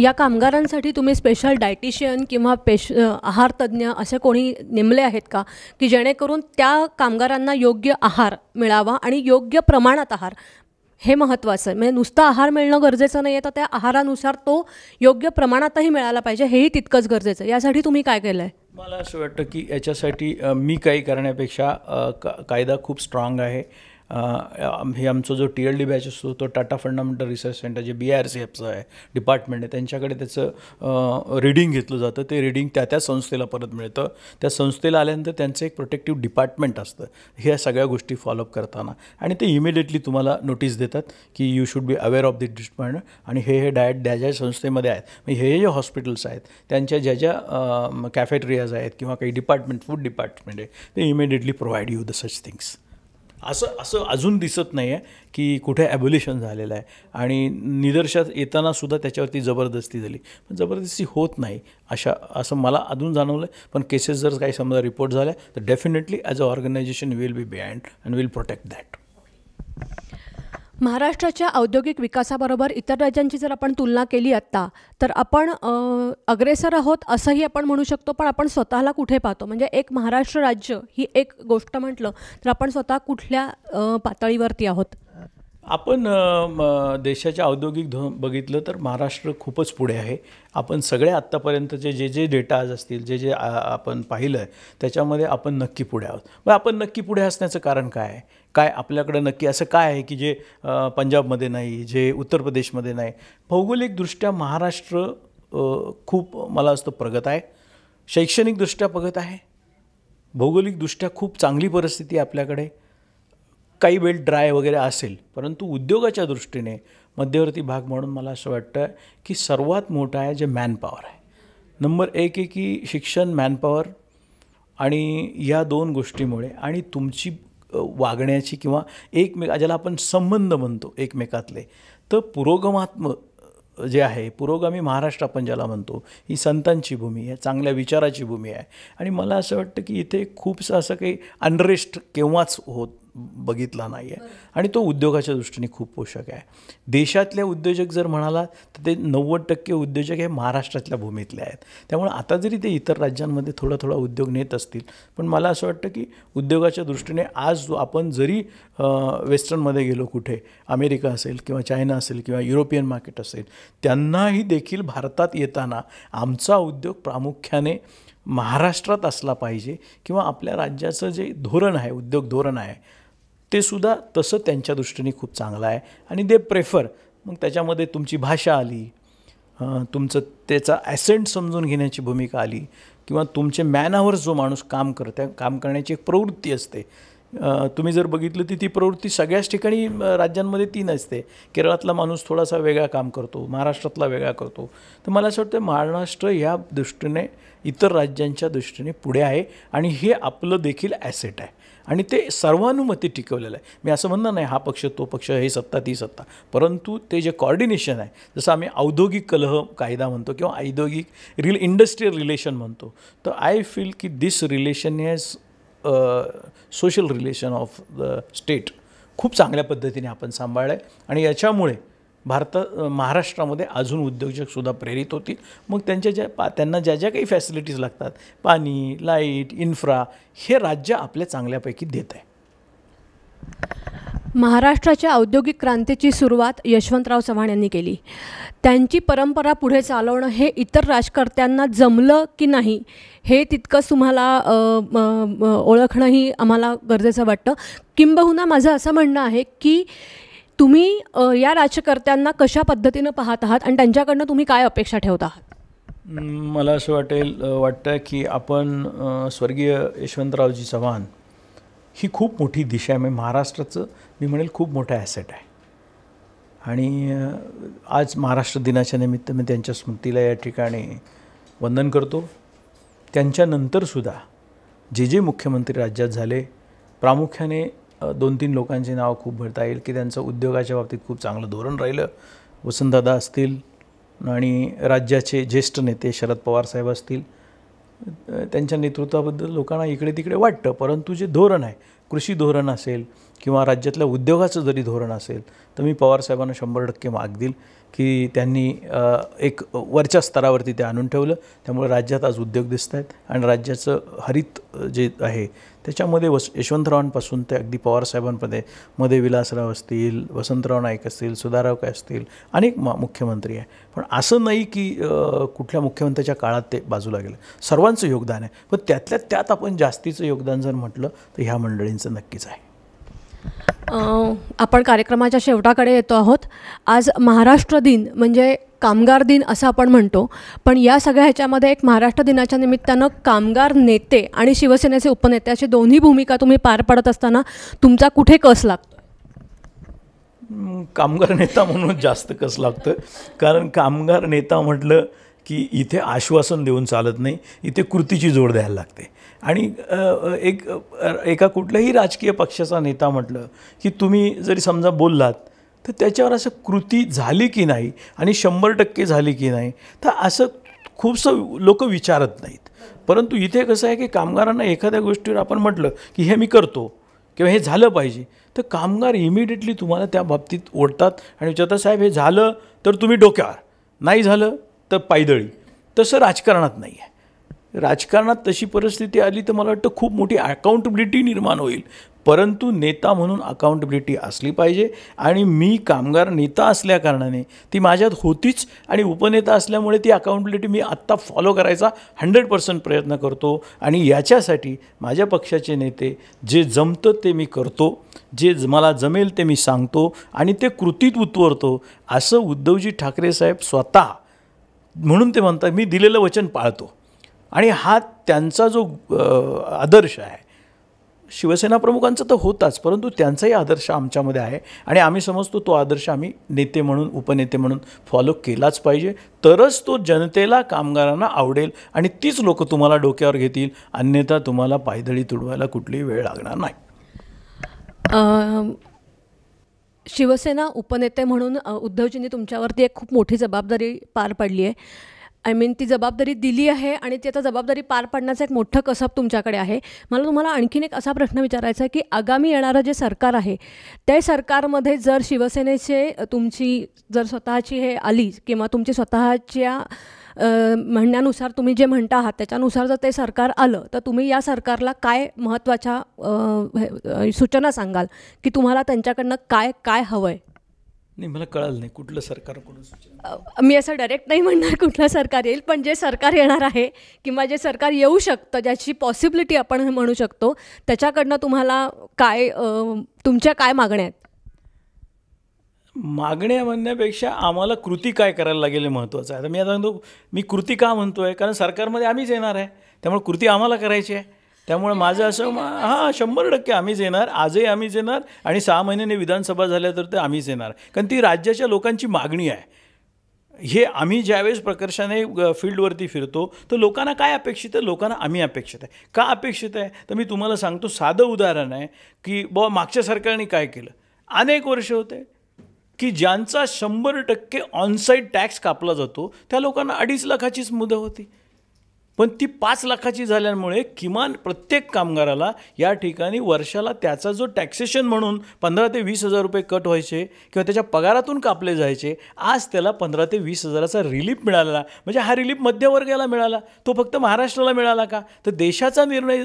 या कामगारांसाठी तुम्ही स्पेशल डायटिशियन किंवा पेश आहार तज्ज्ञ असे कोणी नेमले आहेत का की जेणेकरून त्या कामगारांना योग्य आहार मिळावा आणि योग्य प्रमाणात आहार हे महत्त्वाचं आहे म्हणजे नुसतं आहार मिळणं गरजेचं नाही आहे तर त्या आहारानुसार तो योग्य प्रमाणातही मिळाला पाहिजे हेही तितकंच गरजेचं आहे यासाठी तुम्ही काय केलं आहे मला असं वाटतं की याच्यासाठी मी काही करण्यापेक्षा कायदा खूप स्ट्रॉंग आहे हे आमचा जो टी एल डी बॅच असतो तो टाटा फंडामेंटल रिसर्च सेंटर जे बी आर सी एफचं आहे डिपार्टमेंट आहे त्यांच्याकडे त्याचं रिडिंग घेतलं जातं ते रिडिंग त्या त्या संस्थेला परत मिळतं त्या संस्थेला आल्यानंतर त्यांचं एक प्रोटेक्टिव्ह डिपार्टमेंट असतं ह्या सगळ्या गोष्टी फॉलोअप करताना आणि ते इमिडिएटली तुम्हाला नोटीस देतात की you should be aware of this department आणि हे हे डायट ज्या ज्या संस्थेमध्ये आहेत म्हणजे हे जे हॉस्पिटल्स आहेत त्यांच्या ज्या ज्या कॅफेटेरियाज आहेत किंवा काही डिपार्टमेंट फूड डिपार्टमेंट आहे ते immediately provide you the such things असं असं अजून दिसत नाही आहे की कुठे ॲबोल्युशन झालेलं आहे आणि निदर्शात येताना सुद्धा त्याच्यावरती जबरदस्ती झाली पण जबरदस्ती होत नाही अशा असं मला अजून जाणवलं आहे पण केसेस जर काही समजा रिपोर्ट झाल्या तर definitely as a organization will be behind and will protect that महाराष्ट्राच्या औद्योगिक विकासाबरोबर इतर राज्यांची जर आपण तुलना केली आत्ता तर आपण अग्रेसर आहोत असंही आपण म्हणू शकतो पण आपण स्वतःला कुठे पाहतो म्हणजे एक महाराष्ट्र राज्य ही एक गोष्ट म्हटलं तर आपण स्वतः कुठल्या पातळीवरती आहोत आपण देशाच्या औद्योगिक धोरण बघितलं तर महाराष्ट्र खूपच पुढे आहे आपण सगळे आत्तापर्यंतचे जे जे डेटाज असतील जे जे आपण पाहिलं आहे त्याच्यामध्ये आपण नक्की पुढे आहोत मग आपण नक्की पुढे असण्याचं कारण काय आहे काय आपल्याकडं नक्की असं काय आहे की जे पंजाबमध्ये नाही जे उत्तर प्रदेशमध्ये नाही भौगोलिकदृष्ट्या महाराष्ट्र खूप मला असतं प्रगत आहे शैक्षणिकदृष्ट्या प्रगत आहे भौगोलिकदृष्ट्या खूप चांगली परिस्थिती आपल्याकडे काही वेळ ड्राय वगैरे असेल परंतु उद्योगाच्या दृष्टीने मध्यवर्ती भाग म्हणून मला असं वाटतं की सर्वात मोठा आहे जे मॅनपॉवर आहे नंबर एक आहे की शिक्षण मॅनपॉवर आणि या दोन गोष्टीमुळे आणि तुमची वागण्याची किंवा एकमेका ज्याला आपण संबंध म्हणतो एकमेकातले तर पुरोगमात्म जे आहे पुरोगामी महाराष्ट्र आपण ज्याला म्हणतो ही संतांची भूमी आहे चांगल्या विचाराची भूमी आहे आणि मला असं वाटतं की इथे खूपसं असं काही अनरेस्ट केव्हाच होत बघितला नाही आहे आणि तो उद्योगाच्या दृष्टीने खूप पोषक आहे देशातले उद्योजक जर म्हणाला तर ते नव्वद टक्के उद्योजक हे महाराष्ट्रातल्या भूमीतले आहेत त्यामुळे आता जरी ते इतर राज्यांमध्ये थोडा थोडा उद्योग नेत असतील पण मला असं वाटतं की उद्योगाच्या दृष्टीने आज आपण जरी वेस्टर्नमध्ये गेलो कुठे अमेरिका असेल किंवा चायना असेल किंवा युरोपियन मार्केट असेल त्यांनाही देखील भारतात येताना आमचा उद्योग प्रामुख्याने महाराष्ट्रात असला पाहिजे किंवा आपल्या राज्याचं जे धोरण आहे उद्योग धोरण आहे ते सुद्धा तसं त्यांच्या दृष्टीने खूप चांगलं आहे आणि दे प्रेफर मग त्याच्यामध्ये तुमची भाषा आली तुमचं त्याचा ॲसेंट समजून घेण्याची भूमिका आली किंवा तुमचे मॅनावर जो माणूस काम करते काम करण्याची एक प्रवृत्ती असते तुम्ही जर बघितलं ती ती प्रवृत्ती सगळ्याच ठिकाणी राज्यांमध्ये तीन असते केरळातला माणूस थोडासा वेगळा काम करतो महाराष्ट्रातला वेगळा करतो तर मला असं वाटतं महाराष्ट्र ह्या दृष्टीने इतर राज्यांच्या दृष्टीने पुढे आहे आणि हे आपलं देखील ॲसेट आहे आणि ते सर्वानुमती टिकवलेलं आहे मी असं म्हणणं नाही हा पक्ष तो पक्ष हे सत्ता ती सत्ता परंतु ते जे कॉर्डिनेशन आहे जसं आम्ही औद्योगिक कलह कायदा म्हणतो किंवा औद्योगिक रिल इंडस्ट्रीयल रिलेशन म्हणतो तर आय फील की this relation has social relation of the state खूप चांगल्या पद्धतीने आपण सांभाळलं आहे आणि याच्यामुळे भारत महाराष्ट्रामध्ये अजून उद्योजकसुद्धा प्रेरित होतील मग त्यांच्या ज्या पा त्यांना ज्या ज्या काही फॅसिलिटीज लागतात पाणी लाईट इन्फ्रा हे राज्य आपल्या चांगल्यापैकी देत आहे महाराष्ट्राच्या औद्योगिक क्रांतीची सुरुवात यशवंतराव चव्हाण यांनी केली त्यांची परंपरा पुढे चालवणं हे इतर राजकर्त्यांना जमलं की नाही हे तितकंच तुम्हाला ओळखणंही आम्हाला गरजेचं वाटतं किंबहुना माझं असं म्हणणं आहे की तुम्ही या राज्यकर्त्यांना कशा पद्धतीनं पाहत आहात आणि त्यांच्याकडनं तुम्ही काय अपेक्षा ठेवत आहात मला असं वाटेल वाटतं की आपण स्वर्गीय यशवंतरावजी चव्हाण ही खूप मोठी दिशा आहे म्हणजे महाराष्ट्राचं मी म्हणेल खूप मोठं ॲसेट आहे आणि आज महाराष्ट्र दिनाच्या निमित्त मी त्यांच्या स्मृतीला या ठिकाणी वंदन करतो त्यांच्यानंतरसुद्धा जे जे मुख्यमंत्री राज्यात झाले प्रामुख्याने दोन तीन लोकांची नावं खूप भरता येईल की त्यांचं उद्योगाच्या बाबतीत खूप चांगलं धोरण राहिलं वसंतदादा असतील आणि राज्याचे ज्येष्ठ नेते शरद पवार साहेब असतील त्यांच्या नेतृत्वाबद्दल लोकांना इकडे तिकडे वाटतं परंतु जे धोरण आहे कृषी धोरण असेल किंवा राज्यातल्या उद्योगाचं जरी धोरण असेल तर मी पवारसाहेबांना शंभर टक्के माग देईल की त्यांनी एक वरच्या स्तरावरती ते आणून ठेवलं त्यामुळे राज्यात आज उद्योग दिसत आहेत आणि राज्याचं हरित जे आहे त्याच्यामध्ये वस यशवंतरावांपासून ते अगदी पवारसाहेबांमध्ये मध्ये विलासराव असतील वसंतराव नाईक असतील सुधाराव काय असतील अनेक म मुख्यमंत्री आहे पण असं नाही की कुठल्या मुख्यमंत्र्याच्या काळात ते बाजूला गेलं सर्वांचं योगदान आहे पण त्यातल्या त्यात आपण जास्तीचं योगदान जर म्हटलं तर ह्या मंडळींचं नक्कीच आहे आपण कार्यक्रमाच्या शेवटाकडे येतो आहोत आज महाराष्ट्र दिन म्हणजे कामगार दिन असं आपण म्हणतो पण या सगळ्या ह्याच्यामध्ये एक महाराष्ट्र दिनाच्या निमित्तानं कामगार नेते आणि शिवसेनेचे उपनेते अशी दोन्ही भूमिका तुम्ही पार पाडत असताना तुमचा कुठे कस लागतो कामगार नेता म्हणून जास्त कस लागतं कारण कामगार नेता म्हटलं की इथे आश्वासन देऊन चालत नाही इथे कृतीची जोड द्यायला लागते आणि एक एका कुठल्याही राजकीय पक्षाचा नेता म्हटलं की तुम्ही जरी समजा बोललात तर त्याच्यावर असं कृती झाली की नाही आणि शंभर टक्के झाली की नाही तर असं खूपसं लोक विचारत नाहीत परंतु इथे कसं आहे की कामगारांना एखाद्या गोष्टीवर आपण म्हटलं की हे मी करतो किंवा हे झालं पाहिजे तर कामगार इमिडिएटली तुम्हाला त्या बाबतीत ओढतात आणि विचारतात साहेब हे झालं तर तुम्ही डोक्यावर नाही झालं तर पायदळी तसं राजकारणात नाही आहे राजकारणात तशी परिस्थिती आली तर मला वाटतं खूप मोठी अकाउंटेबिलिटी निर्माण होईल परंतु नेता म्हणून अकाउंटेबिलिटी असली पाहिजे आणि मी कामगार नेता असल्याकारणाने ती माझ्यात होतीच आणि उपनेता असल्यामुळे ती अकाउंटेबिलिटी मी आत्ता फॉलो करायचा हंड्रेड पर्सेंट प्रयत्न करतो आणि याच्यासाठी माझ्या पक्षाचे नेते जे जमतं ते मी करतो जे मला जमेल ते मी सांगतो आणि ते कृतीत उतवरतो असं उद्धवजी ठाकरे साहेब स्वतः म्हणून ते म्हणतात मी दिलेलं वचन पाळतो आणि हा त्यांचा जो आदर्श आहे शिवसेना प्रमुखांचं तर होताच परंतु त्यांचाही आदर्श आमच्यामध्ये आहे आणि आम्ही समजतो तो आदर्श आम्ही नेते म्हणून उपनेते म्हणून फॉलो केलाच पाहिजे तरच तो जनतेला कामगारांना आवडेल आणि तीच लोक तुम्हाला डोक्यावर घेतील अन्यथा तुम्हाला पायदळी तुडवायला कुठलीही वेळ लागणार नाही शिवसेना उपनेते म्हणून उद्धवजींनी तुमच्यावरती एक खूप मोठी जबाबदारी पार पाडली आहे आय मीन ती जबाबदारी दिली आहे आणि ती आता जबाबदारी पार पाडण्याचं एक मोठं कसब तुमच्याकडे आहे मला तुम्हाला आणखीन एक असा प्रश्न विचारायचा आहे की आगामी येणारं जे सरकार आहे त्या सरकारमध्ये जर शिवसेनेचे तुमची जर स्वतःची हे आली किंवा तुमची स्वतःच्या म्हणण्यानुसार तुम्ही जे म्हणता आहात त्याच्यानुसार जर ते सरकार आलं तर तुम्ही या सरकारला काय महत्त्वाच्या सूचना सांगाल की तुम्हाला त्यांच्याकडनं काय काय हवं आहे नाही मला कळलं नाही कुठलं सरकारकडून मी असं डायरेक्ट नाही म्हणणार कुठलं सरकार येईल पण जे सरकार येणार आहे किंवा जे सरकार येऊ शकतं ज्याची पॉसिबिलिटी आपण म्हणू शकतो त्याच्याकडनं तुम्हाला काय तुमच्या काय मागण्या आहेत मागण्या म्हणण्यापेक्षा आम्हाला कृती काय करायला लागेल हे महत्त्वाचं आहे आता मी आता म्हणतो मी कृती का म्हणतो आहे कारण सरकारमध्ये आम्हीच येणार आहे त्यामुळे कृती आम्हाला करायची आहे त्यामुळे माझं असं हां शंभर टक्के आम्हीच येणार आजही आम्हीच येणार आणि सहा महिन्याने विधानसभा झाल्या तर ते आम्हीच येणार कारण ती राज्याच्या लोकांची मागणी आहे हे आम्ही ज्यावेळेस प्रकर्षाने फील्डवरती फिरतो तर लोकांना काय अपेक्षित आहे लोकांना आम्ही अपेक्षित आहे का अपेक्षित आहे तर मी तुम्हाला सांगतो साधं उदाहरण आहे की ब मागच्या सरकारने काय केलं अनेक वर्ष होते की ज्यांचा शंभर टक्के ऑनसाईट टॅक्स कापला जातो त्या लोकांना अडीच लाखाचीच मुदत होती पण ती पाच लाखाची झाल्यामुळे किमान प्रत्येक कामगाराला या ठिकाणी वर्षाला त्याचा जो टॅक्सेशन म्हणून पंधरा ते वीस हजार रुपये कट व्हायचे किंवा त्याच्या पगारातून कापले जायचे आज त्याला पंधरा ते वीस हजाराचा रिलीफ मिळाला म्हणजे हा रिलीफ मध्यवर्गाला मिळाला तो फक्त महाराष्ट्राला मिळाला का तर देशाचा निर्णय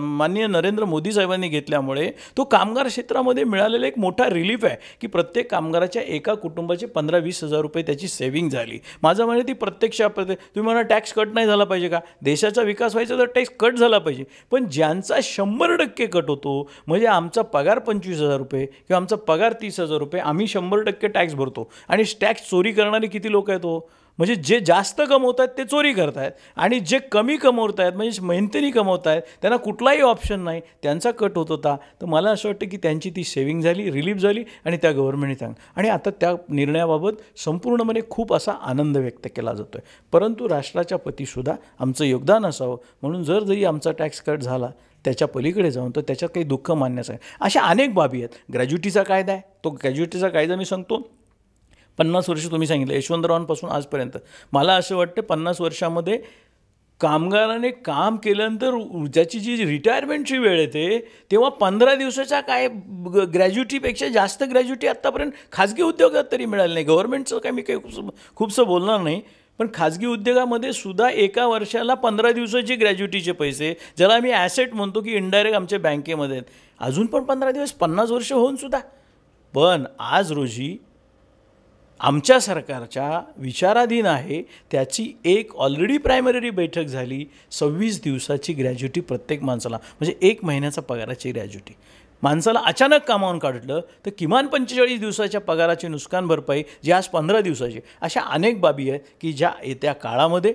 माननीय नरेंद्र मोदी साहेबांनी घेतल्यामुळे तो कामगार क्षेत्रामध्ये मिळालेला एक मोठा रिलीफ आहे की प्रत्येक कामगाराच्या एका कुटुंबाचे पंधरा वीस हजार रुपये त्याची सेव्हिंग झाली माझं म्हणजे ती प्रत्यक्ष तुम्ही म्हणा टॅक्स कट नाही झाला पाहिजे का देशाचा विकास व्हायचा तर टॅक्स कट झाला पाहिजे पण ज्यांचा शंभर टक्के कट होतो म्हणजे आमचा पगार पंचवीस हजार रुपये किंवा आमचा पगार तीस हजार रुपये आम्ही शंभर टक्के टॅक्स भरतो आणि टॅक्स चोरी करणारे किती लोक आहेत हो म्हणजे जे जास्त कमवत आहेत ते चोरी करत आहेत आणि जे कमी कमवत आहेत म्हणजे मेहनतीनी कमवत आहेत त्यांना कुठलाही ऑप्शन नाही त्यांचा कट होत होता तर मला असं वाटतं की त्यांची ती सेविंग झाली रिलीफ झाली आणि त्या गव्हर्नमेंटने सांग आणि आता त्या निर्णयाबाबत संपूर्णपणे खूप असा आनंद व्यक्त केला जातो आहे परंतु राष्ट्राच्या पतीसुद्धा आमचं योगदान असावं म्हणून जर जरी आमचा टॅक्स कट झाला त्याच्या पलीकडे जाऊन तर त्याच्यात काही दुःख आहे अशा अनेक बाबी आहेत ग्रॅज्युटीचा कायदा आहे तो ग्रॅज्युटीचा कायदा मी सांगतो पन्नास वर्ष तुम्ही सांगितलं यशवंतरावांपासून आजपर्यंत मला असं वाटतं पन्नास वर्षामध्ये कामगाराने काम केल्यानंतर ज्याची जी रिटायरमेंटची वेळ येते तेव्हा पंधरा दिवसाच्या काय ग्रॅज्युटीपेक्षा जास्त ग्रॅज्युटी आत्तापर्यंत खाजगी उद्योगात तरी मिळालं नाही गव्हर्नमेंटचं काय मी काही खूपसं बोलणार नाही पण खाजगी उद्योगामध्ये सुद्धा एका वर्षाला पंधरा दिवसाचे ग्रॅज्युटीचे पैसे ज्याला आम्ही ॲसेट म्हणतो की इनडायरेक्ट आमच्या बँकेमध्ये आहेत अजून पण पंधरा दिवस पन्नास वर्ष होऊन सुद्धा पण आज रोजी आमच्या सरकारच्या विचाराधीन आहे त्याची एक ऑलरेडी प्रायमरी बैठक झाली सव्वीस दिवसाची ग्रॅज्युटी प्रत्येक माणसाला म्हणजे एक महिन्याचा पगाराची ग्रॅज्युटी माणसाला अचानक कामावून काढलं तर किमान पंचेचाळीस दिवसाच्या पगाराची नुकसान भरपाई जी आज पंधरा दिवसाची अशा अनेक बाबी आहेत की ज्या येत्या काळामध्ये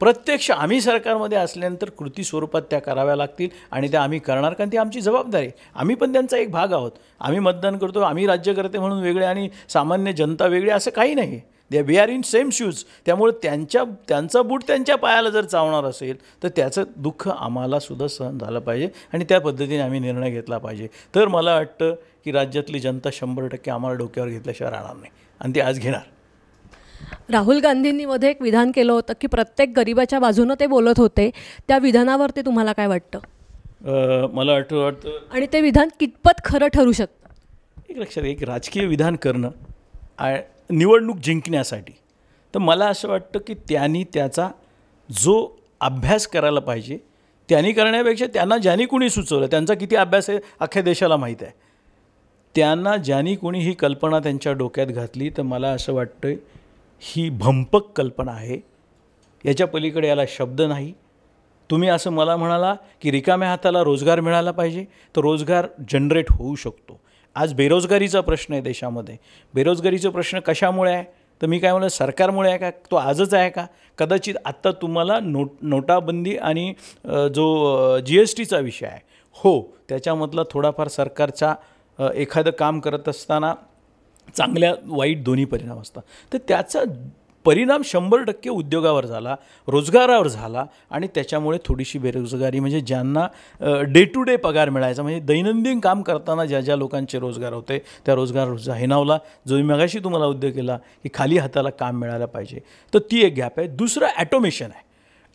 प्रत्यक्ष आम्ही सरकारमध्ये असल्यानंतर कृती स्वरूपात त्या कराव्या लागतील आणि त्या आम्ही करणार कारण ती आमची जबाबदारी आम्ही पण त्यांचा एक भाग आहोत आम्ही मतदान करतो आम्ही राज्यकर्ते म्हणून वेगळे आणि सामान्य जनता वेगळी असं काही नाही they we are in same shoes त्यामुळे त्यांच्या त्यांचा बूट त्यांच्या पायाला जर चावणार असेल तर त्याचं दुःख आम्हालासुद्धा सहन झालं पाहिजे आणि त्या पद्धतीने आम्ही निर्णय घेतला पाहिजे तर मला वाटतं की राज्यातली जनता शंभर टक्के आम्हाला डोक्यावर घेतल्याशिवाय राहणार नाही आणि ते आज घेणार राहुल गांधींनी मध्ये एक विधान केलं होतं की प्रत्येक गरिबाच्या बाजूनं ते बोलत होते त्या विधानावरती तुम्हाला काय वाटतं मला वाटतं वाटतं आणि ते विधान कितपत खरं ठरू शकतं एक लक्षात एक राजकीय विधान करणं निवडणूक जिंकण्यासाठी तर मला असं वाटतं की त्यांनी त्याचा जो अभ्यास करायला पाहिजे त्यांनी करण्यापेक्षा त्यांना ज्यांनी कोणी सुचवलं त्यांचा किती अभ्यास आहे अख्ख्या देशाला माहीत आहे त्यांना ज्यांनी कोणी ही कल्पना त्यांच्या डोक्यात घातली तर मला असं वाटतं ही भंपक कल्पना आहे याच्या पलीकडे याला शब्द नाही तुम्ही असं मला म्हणाला की रिकाम्या हाताला रोजगार मिळाला पाहिजे तर रोजगार जनरेट होऊ शकतो आज बेरोजगारीचा प्रश्न आहे देशामध्ये बेरोजगारीचा प्रश्न कशामुळे आहे तर मी काय म्हणलं सरकारमुळे आहे का तो आजच आहे का कदाचित आत्ता तुम्हाला नोट नोटाबंदी आणि जो जी एस टीचा विषय आहे हो त्याच्यामधला थोडाफार सरकारचा एखादं काम करत असताना चांगल्या वाईट दोन्ही परिणाम असतात तर त्याचा परिणाम शंभर टक्के उद्योगावर झाला रोजगारावर झाला आणि त्याच्यामुळे थोडीशी बेरोजगारी म्हणजे ज्यांना डे टू डे पगार मिळायचा म्हणजे दैनंदिन काम करताना ज्या ज्या लोकांचे रोजगार होते त्या रोजगार जाहिनावला जो मगाशी तुम्हाला उद्योग केला की खाली हाताला काम मिळायला पाहिजे तर ती एक गॅप आहे दुसरं ॲटोमेशन आहे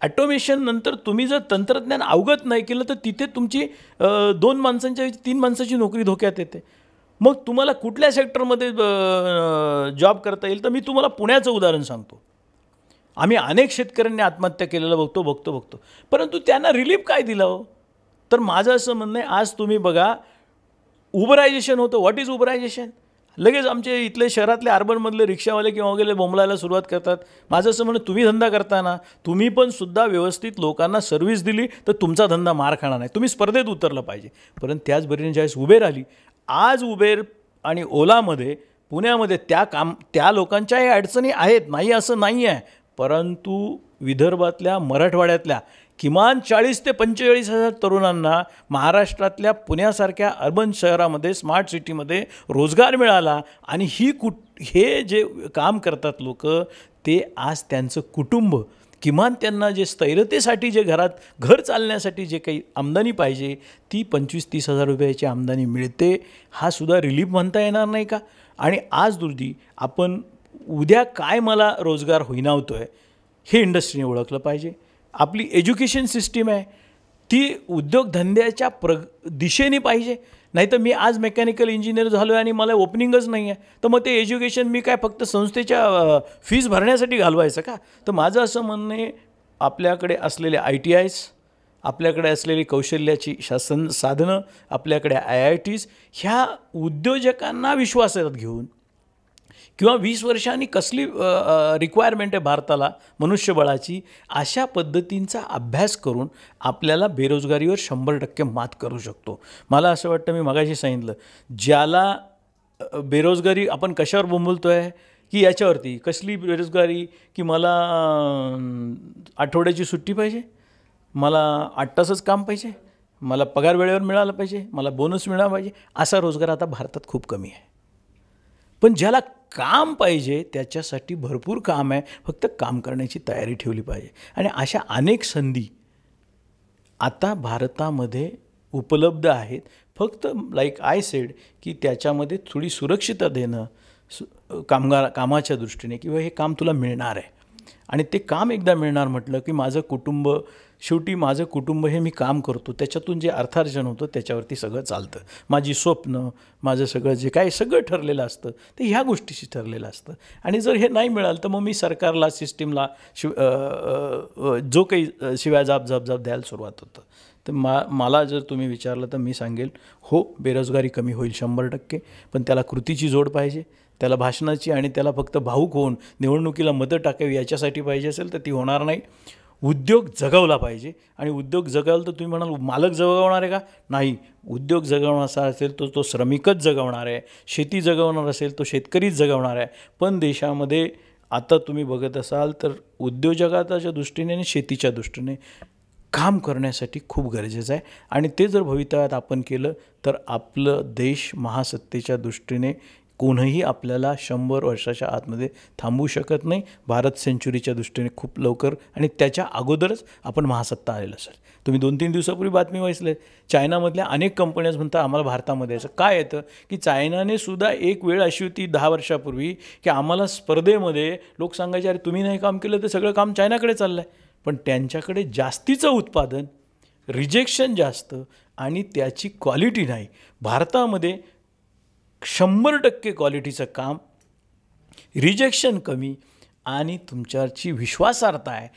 ॲटोमेशन नंतर तुम्ही जर तंत्रज्ञान अवगत नाही केलं तर तिथे तुमची दोन माणसांच्या तीन माणसाची नोकरी धोक्यात येते मग तुम्हाला कुठल्या सेक्टरमध्ये जॉब करता येईल तर मी तुम्हाला पुण्याचं उदाहरण सांगतो आम्ही अनेक शेतकऱ्यांनी आत्महत्या केलेलं बघतो बघतो बघतो परंतु त्यांना रिलीफ काय दिलं हो तर माझं असं म्हणणं आहे आज तुम्ही बघा उबरायझेशन होतं व्हॉट इज उबरायझेशन लगेच आमचे इथले शहरातले अर्बनमधले रिक्षावाले किंवा वगैरे बोंबलायला सुरुवात करतात माझं असं म्हणणं तुम्ही धंदा करताना तुम्ही पण सुद्धा व्यवस्थित लोकांना सर्व्हिस दिली तर तुमचा धंदा मार खाणार नाही तुम्ही स्पर्धेत उतरलं पाहिजे परंतु त्याच बरीने ज्यावेळेस उभे राहिली आज उबेर आणि ओलामध्ये पुण्यामध्ये त्या काम त्या लोकांच्या लोकांच्याही अडचणी आहेत नाही असं नाही आहे परंतु विदर्भातल्या मराठवाड्यातल्या किमान चाळीस ते पंचेचाळीस हजार तरुणांना महाराष्ट्रातल्या पुण्यासारख्या अर्बन शहरामध्ये स्मार्ट सिटीमध्ये रोजगार मिळाला आणि ही कुट हे जे काम करतात लोक ते आज त्यांचं कुटुंब किमान त्यांना जे स्थैरतेसाठी जे घरात घर चालण्यासाठी जे काही आमदानी पाहिजे ती पंचवीस तीस हजार रुपयाची आमदानी मिळते हा सुद्धा रिलीफ म्हणता येणार नाही का आणि आज दुर्दी आपण उद्या काय मला रोजगार होईनावतो आहे हे इंडस्ट्रीने ओळखलं पाहिजे आपली एज्युकेशन सिस्टीम आहे ती उद्योगधंद्याच्या प्र दिशेने पाहिजे नाही तर मी आज मेकॅनिकल इंजिनियर झालो आहे आणि मला ओपनिंगच नाही आहे तर मग ते एज्युकेशन मी काय फक्त संस्थेच्या फीज भरण्यासाठी घालवायचं का तर माझं असं म्हणणं आहे आपल्याकडे असलेले आय टी आयस आपल्याकडे असलेली कौशल्याची शासन साधनं आपल्याकडे आय आय टीज ह्या उद्योजकांना विश्वासात घेऊन किंवा वीस वर्षांनी कसली रिक्वायरमेंट आहे भारताला मनुष्यबळाची अशा पद्धतींचा अभ्यास करून आपल्याला बेरोजगारीवर शंभर टक्के मात करू शकतो मला असं वाटतं मी मगाशी सांगितलं ज्याला बेरोजगारी आपण कशावर बोंबलतो आहे की याच्यावरती कसली बेरोजगारी की मला आठवड्याची सुट्टी पाहिजे मला आठ तासच काम पाहिजे मला पगार वेळेवर मिळाला पाहिजे मला बोनस मिळाला पाहिजे असा रोजगार आता भारतात खूप कमी आहे पण ज्याला काम पाहिजे त्याच्यासाठी भरपूर काम आहे फक्त काम करण्याची तयारी ठेवली पाहिजे आणि अशा अनेक संधी आता भारतामध्ये उपलब्ध आहेत फक्त लाईक आय सेड की त्याच्यामध्ये थोडी सुरक्षितता देणं सु कामगार कामाच्या दृष्टीने किंवा हे काम तुला मिळणार आहे आणि ते काम एकदा मिळणार म्हटलं की माझं कुटुंब शेवटी माझं कुटुंब हे मी काम करतो त्याच्यातून जे अर्थार्जन होतं त्याच्यावरती सगळं चालतं माझी स्वप्न माझं सगळं जे काय सगळं ठरलेलं असतं ते ह्या गोष्टीशी ठरलेलं असतं आणि जर हे नाही मिळालं तर मग मी सरकारला सिस्टीमला शिव जो काही शिवाय जाब जाब जाब द्यायला सुरुवात होतं तर मा मला जर तुम्ही विचारलं तर मी सांगेल हो बेरोजगारी कमी होईल शंभर टक्के पण त्याला कृतीची जोड पाहिजे त्याला भाषणाची आणि त्याला फक्त भाऊक होऊन निवडणुकीला मतं टाकावी याच्यासाठी पाहिजे असेल तर ती होणार नाही उद्योग जगवला पाहिजे आणि उद्योग जगवलं तर तुम्ही म्हणाल मालक जगवणार आहे का नाही उद्योग जगवणारा असेल तर तो श्रमिकच जगवणार आहे शेती जगवणार असेल तो शेतकरीच जगवणार आहे पण देशामध्ये आता तुम्ही बघत असाल तर उद्योजगाताच्या दृष्टीने आणि शेतीच्या दृष्टीने काम करण्यासाठी खूप गरजेचं आहे आणि ते जर भवितव्यात आपण केलं तर आपलं देश महासत्तेच्या दृष्टीने कोणही आपल्याला शंभर वर्षाच्या आतमध्ये थांबवू शकत नाही भारत सेंच्युरीच्या दृष्टीने खूप लवकर आणि त्याच्या अगोदरच आपण महासत्ता आलेलं असेल तुम्ही दोन तीन दिवसापूर्वी बातमी वाचले चायनामधल्या अनेक कंपन्याज म्हणतात आम्हाला भारतामध्ये असं काय येतं की चायनाने सुद्धा एक वेळ अशी होती दहा वर्षापूर्वी की आम्हाला स्पर्धेमध्ये लोक सांगायचे अरे तुम्ही नाही काम केलं तर सगळं काम चायनाकडे चाललं आहे पण त्यांच्याकडे जास्तीचं उत्पादन रिजेक्शन जास्त आणि त्याची क्वालिटी नाही भारतामध्ये शंभर टक्के क्वालिटीचं काम रिजेक्शन कमी आणि तुमच्यावरची विश्वासार्हता आहे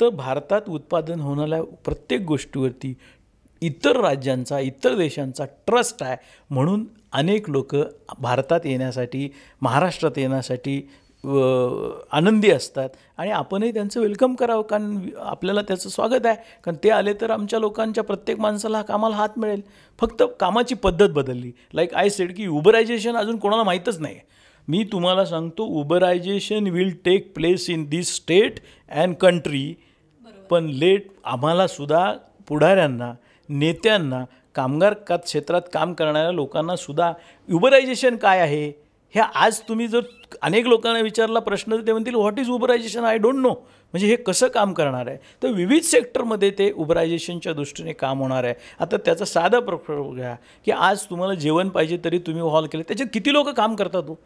तर भारतात उत्पादन होणाऱ्या प्रत्येक गोष्टीवरती इतर राज्यांचा इतर देशांचा ट्रस्ट आहे म्हणून अनेक लोक भारतात येण्यासाठी महाराष्ट्रात येण्यासाठी आनंदी असतात आणि आपणही त्यांचं वेलकम करावं कारण आपल्याला त्याचं स्वागत आहे कारण ते आले तर आमच्या लोकांच्या प्रत्येक माणसाला कामाला हात मिळेल फक्त कामाची पद्धत बदलली लाईक आय सेड की उबरायझेशन अजून कोणाला माहीतच नाही मी तुम्हाला सांगतो urbanization will take place in this state and country पण लेट आम्हालासुद्धा पुढाऱ्यांना नेत्यांना कामगार का क्षेत्रात काम करणाऱ्या लोकांनासुद्धा युबरायझेशन काय आहे हे आज तुम्ही जर अनेक लोकांना विचारला प्रश्न ते म्हणतील what is urbanization I don't know म्हणजे हे कसं काम करणार आहे तर विविध सेक्टरमध्ये ते उबरायझेशनच्या दृष्टीने काम होणार आहे आता त्याचा साधा प्रयोग घ्या की आज तुम्हाला जेवण पाहिजे तरी तुम्ही हॉल केले त्याच्यात किती लोक काम करतात तो हो?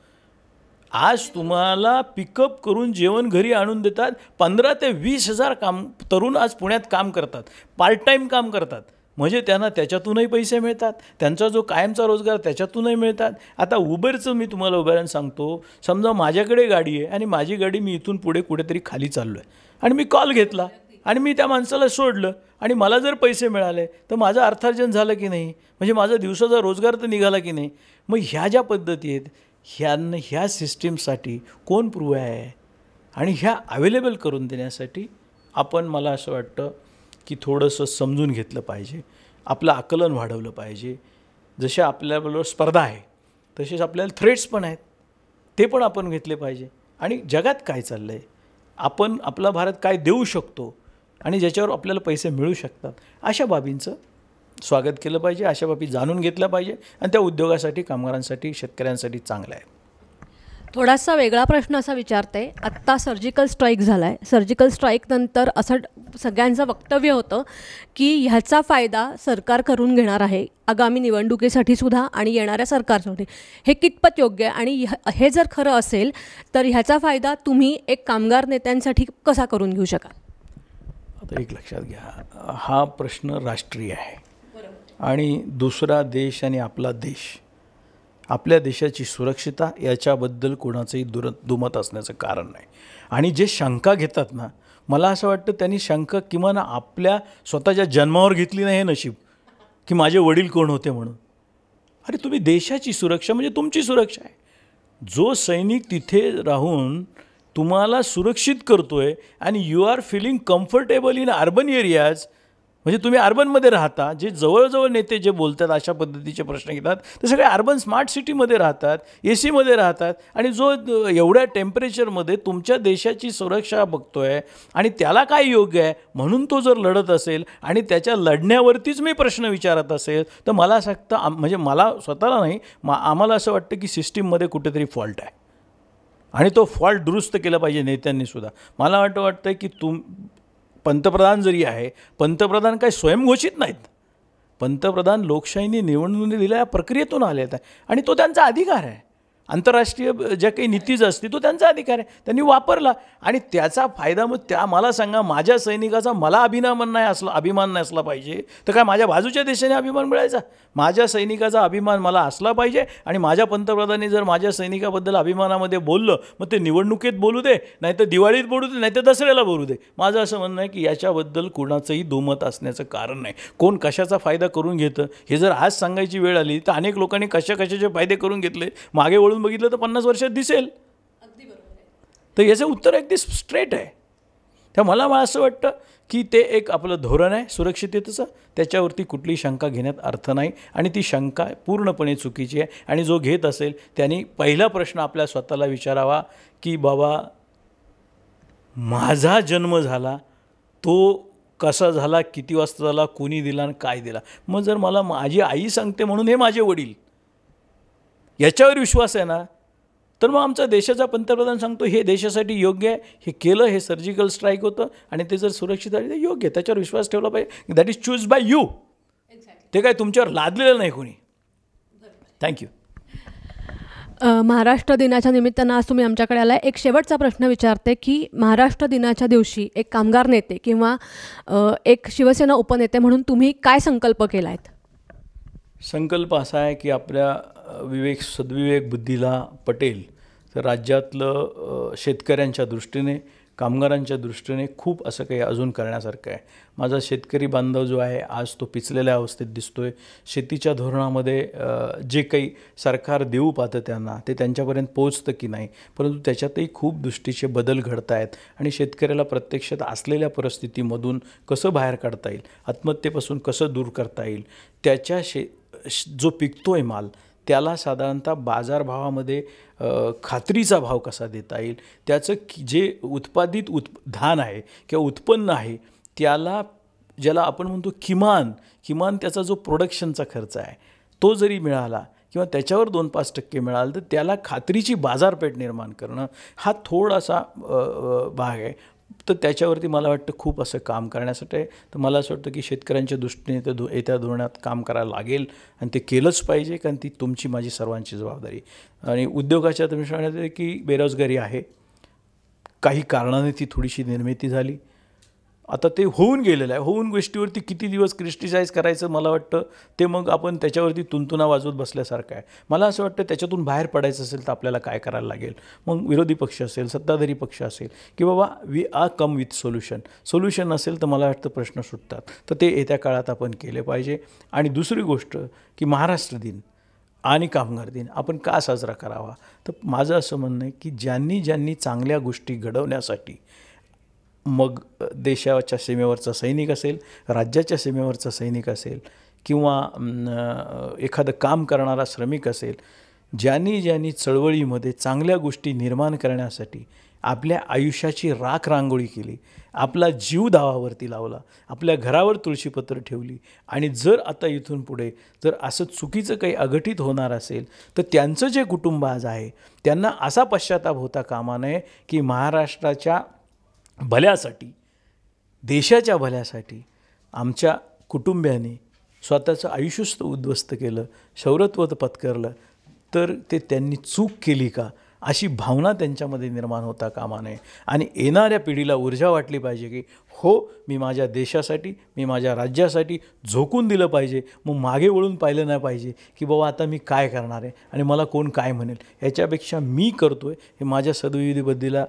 आज तुम्हाला पिकअप करून जेवण घरी आणून देतात पंधरा ते वीस हजार काम तरुण आज पुण्यात काम करतात पार्ट टाईम काम करतात म्हणजे त्यांना त्याच्यातूनही पैसे मिळतात त्यांचा जो कायमचा रोजगार त्याच्यातूनही मिळतात आता उबेरचं मी तुम्हाला उदाहरण सांगतो समजा माझ्याकडे गाडी आहे आणि माझी गाडी मी इथून पुढे कुठेतरी खाली चाललो आहे आणि मी कॉल घेतला आणि मी त्या माणसाला सोडलं आणि मला जर पैसे मिळाले तर माझं अर्थार्जन झालं की नाही म्हणजे माझा दिवसाचा रोजगार तर निघाला की नाही मग ह्या ज्या पद्धती आहेत ह्यांना ह्या सिस्टीमसाठी कोण प्रूव्ह आहे आणि ह्या अवेलेबल करून देण्यासाठी आपण मला असं वाटतं की थोडंसं समजून घेतलं पाहिजे आपलं आकलन वाढवलं पाहिजे जसे आपल्याबरोबर स्पर्धा आहे तसेच आपल्याला थ्रेट्स पण आहेत ते पण आपण घेतले पाहिजे आणि जगात काय चाललं आहे आपण आपला भारत काय देऊ शकतो आणि ज्याच्यावर आपल्याला पैसे मिळू शकतात अशा बाबींचं स्वागत केलं पाहिजे अशा बाबी जाणून घेतल्या पाहिजे आणि त्या उद्योगासाठी कामगारांसाठी शेतकऱ्यांसाठी चांगलं आहे थोडासा वेगळा प्रश्न असा विचारते आत्ता सर्जिकल स्ट्राईक झाला आहे सर्जिकल स्ट्राईक नंतर असं सगळ्यांचं वक्तव्य होतं की ह्याचा फायदा सरकार करून घेणार आहे आगामी निवडणुकीसाठी सुद्धा आणि येणाऱ्या सरकारसाठी हे कितपत योग्य आहे आणि हे जर खरं असेल तर ह्याचा फायदा तुम्ही एक कामगार नेत्यांसाठी कसा करून घेऊ शकाल आता एक लक्षात घ्या हा प्रश्न राष्ट्रीय आहे आणि दुसरा देश आणि आपला देश आपल्या देशाची सुरक्षिता याच्याबद्दल कोणाचंही दुर दुमत असण्याचं कारण नाही आणि जे शंका घेतात ना मला असं वाटतं त्यांनी शंका किमान आपल्या स्वतःच्या जन्मावर घेतली नाही हे नशीब की माझे वडील कोण होते म्हणून अरे तुम्ही देशाची सुरक्षा म्हणजे तुमची सुरक्षा आहे जो सैनिक तिथे राहून तुम्हाला सुरक्षित करतो आहे आणि you are feeling comfortable in urban areas म्हणजे तुम्ही अर्बनमध्ये राहता जे जवळजवळ नेते जे बोलतात अशा पद्धतीचे प्रश्न घेतात ते सगळे अर्बन स्मार्ट सिटीमध्ये राहतात ए सीमध्ये राहतात आणि जो एवढ्या टेम्परेचरमध्ये तुमच्या देशाची सुरक्षा बघतो आहे आणि त्याला काय योग्य आहे म्हणून तो जर लढत असेल आणि त्याच्या लढण्यावरतीच मी प्रश्न विचारत असेल तर मला असं म्हणजे मला स्वतःला नाही मा आम्हाला असं वाटतं की सिस्टीममध्ये कुठेतरी फॉल्ट आहे आणि तो फॉल्ट दुरुस्त केला पाहिजे नेत्यांनीसुद्धा मला वाटतं वाटतं की तुम पंतप्रधान जरी आहे पंतप्रधान काही स्वयंघोषित नाहीत पंतप्रधान लोकशाहीने निवडून दिलेल्या प्रक्रियेतून आले आहेत आणि तो त्यांचा अधिकार आहे आंतरराष्ट्रीय ज्या काही नीतीज असतील तो त्यांचा अधिकार आहे त्यांनी वापरला आणि त्याचा फायदा मग त्या मला सांगा माझ्या सैनिकाचा मला अभिमान नाही असला अभिमान नाही असला पाहिजे तर काय माझ्या बाजूच्या देशाने अभिमान मिळायचा माझ्या सैनिकाचा अभिमान मला असला पाहिजे आणि माझ्या पंतप्रधानांनी जर माझ्या सैनिकाबद्दल अभिमानामध्ये बोललं मग ते निवडणुकीत बोलू दे नाही तर दिवाळीत बोलू दे नाही तर दसऱ्याला बोलू दे माझं असं म्हणणं आहे की याच्याबद्दल कुणाचंही दुमत असण्याचं कारण नाही कोण कशाचा फायदा करून घेतं हे जर आज सांगायची वेळ आली तर अनेक लोकांनी कशा कशाचे फायदे करून घेतले मागे ओळख वळून बघितलं तर पन्नास वर्षात दिसेल तर याचं उत्तर अगदी स्ट्रेट आहे तर मला मला असं वाटतं की ते एक आपलं धोरण आहे सुरक्षिततेचं त्याच्यावरती कुठली शंका घेण्यात अर्थ नाही आणि ती शंका पूर्णपणे चुकीची आहे आणि जो घेत असेल त्यांनी पहिला प्रश्न आपल्या स्वतःला विचारावा की बाबा माझा जन्म झाला तो कसा झाला किती वाजता झाला कोणी दिला आणि काय दिला मग जर मला माझी आई सांगते म्हणून हे माझे वडील याच्यावर विश्वास आहे ना तर मग आमचा देशाचा पंतप्रधान सांगतो हे देशासाठी योग्य आहे हे केलं हे सर्जिकल स्ट्राईक होतं आणि ते जर सुरक्षित आले तर योग्य आहे त्याच्यावर विश्वास ठेवला पाहिजे that is choose by you ते काय तुमच्यावर लादलेलं नाही कोणी थँक्यू महाराष्ट्र दिनाच्या निमित्तानं आज तुम्ही आमच्याकडे आला एक शेवटचा प्रश्न विचारते की महाराष्ट्र दिनाच्या दिवशी एक कामगार नेते किंवा एक शिवसेना उपनेते म्हणून तुम्ही काय संकल्प केला आहेत संकल्प असा आहे की आपल्या विवेक सद्विवेक बुद्धीला पटेल तर राज्यातलं शेतकऱ्यांच्या दृष्टीने कामगारांच्या दृष्टीने खूप असं काही अजून करण्यासारखं आहे माझा शेतकरी बांधव जो आहे आज तो पिचलेल्या अवस्थेत दिसतो आहे शेतीच्या धोरणामध्ये जे काही सरकार देऊ पाहतं त्यांना ते त्यांच्यापर्यंत पोचतं की नाही परंतु त्याच्यातही खूप दृष्टीचे बदल घडत आहेत आणि शेतकऱ्याला प्रत्यक्षात असलेल्या परिस्थितीमधून कसं बाहेर काढता येईल आत्महत्येपासून कसं दूर करता येईल त्याच्या शे जो पिकतो आहे माल त्याला साधारणतः बाजारभावामध्ये खात्रीचा भाव कसा देता येईल त्याचं जे उत्पादित उत् धान आहे किंवा उत्पन्न आहे त्याला ज्याला आपण म्हणतो किमान किमान त्याचा जो प्रोडक्शनचा खर्च आहे तो जरी मिळाला किंवा त्याच्यावर दोन पाच टक्के मिळालं तर त्याला खात्रीची बाजारपेठ निर्माण करणं हा थोडासा भाग आहे तर त्याच्यावरती मला वाटतं खूप असं काम करण्यासाठी तर मला असं वाटतं की शेतकऱ्यांच्या दृष्टीने तर धो येत्या धोरणात काम करायला लागेल आणि ते केलंच पाहिजे कारण ती तुमची माझी सर्वांची जबाबदारी आणि उद्योगाच्या दृष्टीने की बेरोजगारी आहे काही कारणाने ती थोडीशी निर्मिती झाली आता ते होऊन गेलेलं आहे होऊन गोष्टीवरती किती दिवस क्रिस्टिसाईज करायचं मला वाटतं ते मग आपण त्याच्यावरती तुंतुना वाजवत बसल्यासारखं आहे मला असं वाटतं त्याच्यातून बाहेर पडायचं असेल तर आपल्याला काय करायला लागेल मग विरोधी पक्ष असेल सत्ताधारी पक्ष असेल की बाबा we are come with solution solution असेल तर मला वाटतं प्रश्न सुटतात तर ते येत्या काळात आपण केले पाहिजे आणि दुसरी गोष्ट की महाराष्ट्र दिन आणि कामगार दिन आपण का साजरा करावा तर माझं असं म्हणणं आहे की ज्यांनी ज्यांनी चांगल्या गोष्टी घडवण्यासाठी मग देशाच्या सीमेवरचा सैनिक असेल राज्याच्या सीमेवरचा सैनिक असेल किंवा एखादं काम करणारा श्रमिक असेल ज्यांनी ज्यांनी चळवळीमध्ये चांगल्या गोष्टी निर्माण करण्यासाठी आपल्या आयुष्याची राख रांगोळी केली आपला जीव दावावरती लावला आपल्या घरावर तुळशीपत्र ठेवली आणि जर आता इथून पुढे जर असं चुकीचं काही अघटित होणार असेल तर त्यांचं जे कुटुंब आज आहे त्यांना असा पश्चाताप होता कामा नये की महाराष्ट्राच्या भल्यासाठी देशाच्या भल्यासाठी आमच्या कुटुंबियांनी स्वतःचं आयुष्यस्त उद्ध्वस्त केलं शौरत्व पत्करलं तर ते त्यांनी चूक केली का अशी भावना त्यांच्यामध्ये निर्माण होता कामा नये आणि येणाऱ्या पिढीला ऊर्जा वाटली पाहिजे की हो मी माझ्या देशासाठी मी माझ्या राज्यासाठी झोकून दिलं पाहिजे मग मागे वळून पाहिलं नाही पाहिजे की बाबा आता मी काय करणार आहे आणि मला कोण काय म्हणेल याच्यापेक्षा मी करतो आहे हे माझ्या सद्विधीबद्दीला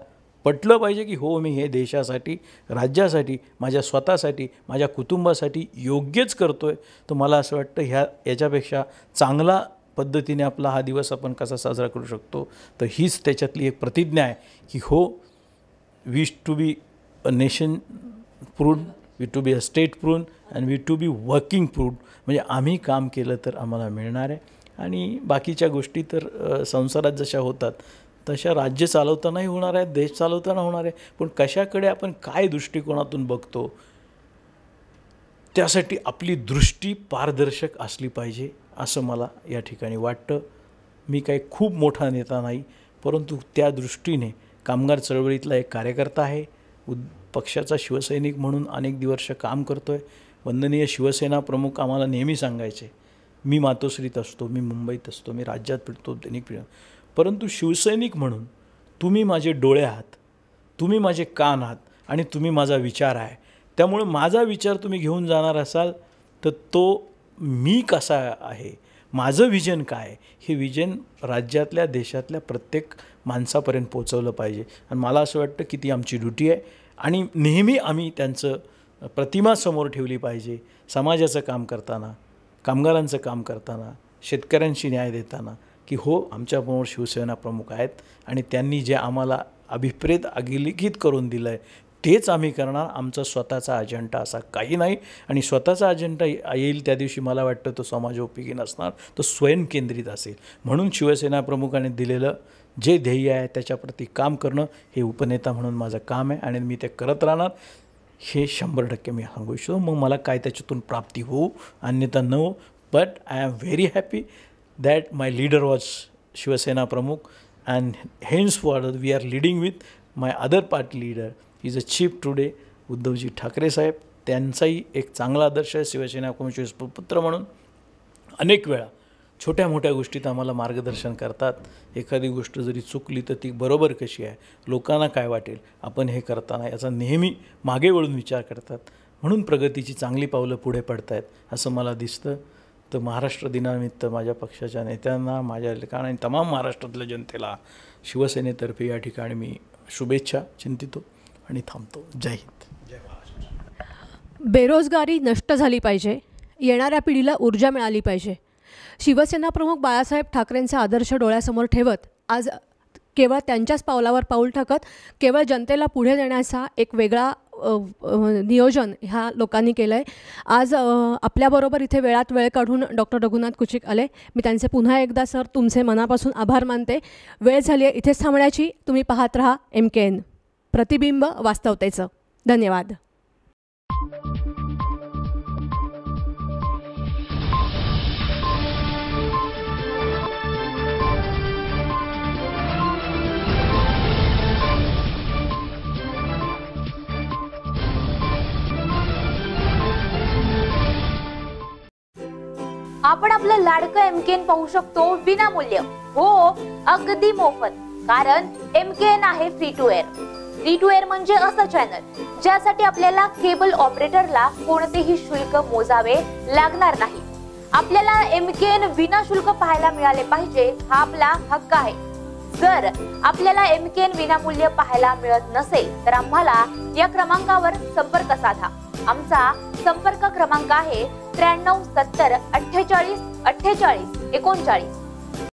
पटलं पाहिजे की हो मी हे देशासाठी राज्यासाठी माझ्या स्वतःसाठी माझ्या कुटुंबासाठी योग्यच करतो आहे तर मला असं वाटतं ह्या याच्यापेक्षा चांगला पद्धतीने आपला हा दिवस आपण कसा साजरा करू शकतो तर हीच त्याच्यातली एक प्रतिज्ञा आहे की हो we to be a nation proud we to be a state proud and we to be working proud म्हणजे आम्ही काम केलं तर आम्हाला मिळणार आहे आणि बाकीच्या गोष्टी तर संसारात जशा होतात तशा राज्य चालवतानाही होणार आहेत देश चालवताना होणार आहे पण कशाकडे आपण काय दृष्टिकोनातून बघतो त्यासाठी आपली दृष्टी पारदर्शक असली पाहिजे असं मला या ठिकाणी वाटतं मी काही खूप मोठा नेता नाही परंतु त्या दृष्टीने कामगार चळवळीतला एक कार्यकर्ता आहे उद पक्षाचा शिवसैनिक म्हणून अनेक दिवस काम करतो आहे वंदनीय शिवसेना प्रमुख आम्हाला नेहमी सांगायचे मी मातोश्रीत असतो मी मुंबईत असतो मी राज्यात फिरतो दैनिक फिरतो परंतु शिवसैनिक म्हणून तुम्ही माझे डोळे आहात तुम्ही माझे कान आहात आणि तुम्ही माझा विचार आहे त्यामुळे माझा विचार तुम्ही घेऊन जाणार असाल तर तो मी कसा आहे माझं विजन काय हे विजन राज्यातल्या देशातल्या प्रत्येक माणसापर्यंत पोचवलं पाहिजे आणि मला असं वाटतं की ती आमची ड्युटी आहे आणि नेहमी आम्ही त्यांचं प्रतिमा समोर ठेवली पाहिजे समाजाचं काम करताना कामगारांचं काम करताना शेतकऱ्यांशी न्याय देताना की हो आमच्यासमोर शिवसेना प्रमुख आहेत आणि त्यांनी जे आम्हाला अभिप्रेत अगिलिखित करून दिलं आहे तेच आम्ही करणार आमचा स्वतःचा अजेंडा असा काही नाही आणि स्वतःचा अजेंडा येईल त्या दिवशी मला वाटतं तो समाज उपयोगी नसणार तो स्वयंकेंद्रित असेल म्हणून शिवसेना प्रमुखाने दिलेलं जे ध्येय आहे त्याच्याप्रती काम करणं हे उपनेता म्हणून माझं काम आहे आणि मी ते करत राहणार हे शंभर टक्के मी सांगू इच्छितो मग मला काय त्याच्यातून प्राप्ती होऊ अन्यथा न हो but I am very happy that my leader was Shiv Sena प्रमुख and hence henceforward we are leading with my other party leader is a chief today Uddhavji Thackeray साहेब त्यांचाही एक चांगला आदर्श आहे शिवसेना कोणचे पुत्र म्हणून अनेक वेळा छोट्या मोठ्या गोष्टीत आम्हाला मार्गदर्शन करतात एखादी गोष्ट जरी चुकली तर ती बरोबर कशी आहे लोकांना काय वाटेल आपण हे करताना याचा नेहमी मागे वळून विचार करतात म्हणून प्रगतीची चांगली पावलं पुढे पडत आहेत असं मला दिसतं तर महाराष्ट्र दिनानिमित्त माझ्या पक्षाच्या नेत्यांना माझ्या आणि तमाम महाराष्ट्रातल्या जनतेला शिवसेनेतर्फे या ठिकाणी मी शुभेच्छा चिंतितो आणि थांबतो जय हिंद जय महाराष्ट्र बेरोजगारी नष्ट झाली पाहिजे येणाऱ्या पिढीला ऊर्जा मिळाली पाहिजे शिवसेना प्रमुख बाळासाहेब ठाकरेंचा आदर्श डोळ्यासमोर ठेवत आज केवळ त्यांच्याच पावलावर पाऊल टाकत केवळ जनतेला पुढे देण्याचा एक वेगळा नियोजन ह्या लोकांनी केलं आहे आज आपल्याबरोबर इथे वेळात वेळ काढून डॉक्टर रघुनाथ कुचिक आले मी त्यांचे पुन्हा एकदा सर तुमचे मनापासून आभार मानते वेळ झाली आहे इथेच थांबण्याची तुम्ही पाहत राहा एम के एन प्रतिबिंब वास्तवतेचं धन्यवाद आपण आपलं लाडकं एमकेएन पाहू शकतो विनामूल्य हो अगदी मोफत कारण एमकेएन आहे free to air free to air म्हणजे असं चॅनल ज्यासाठी आपल्याला केबल ऑपरेटरला कोणतेही शुल्क मोजावे लागणार नाही आपल्याला एमकेएन विनाशुल्क पाहायला मिळाले पाहिजे हा आपला हक्क आहे जर आपल्याला एमकेएन विनामूल्य पाहायला मिळत नसेल तर आम्हाला या क्रमांकावर संपर्क साधा आमचा संपर्क क्रमांक आहे त्र्याण्णव सत्तर अठ्ठेचाळीस अठ्ठेचाळीस एकोणचाळीस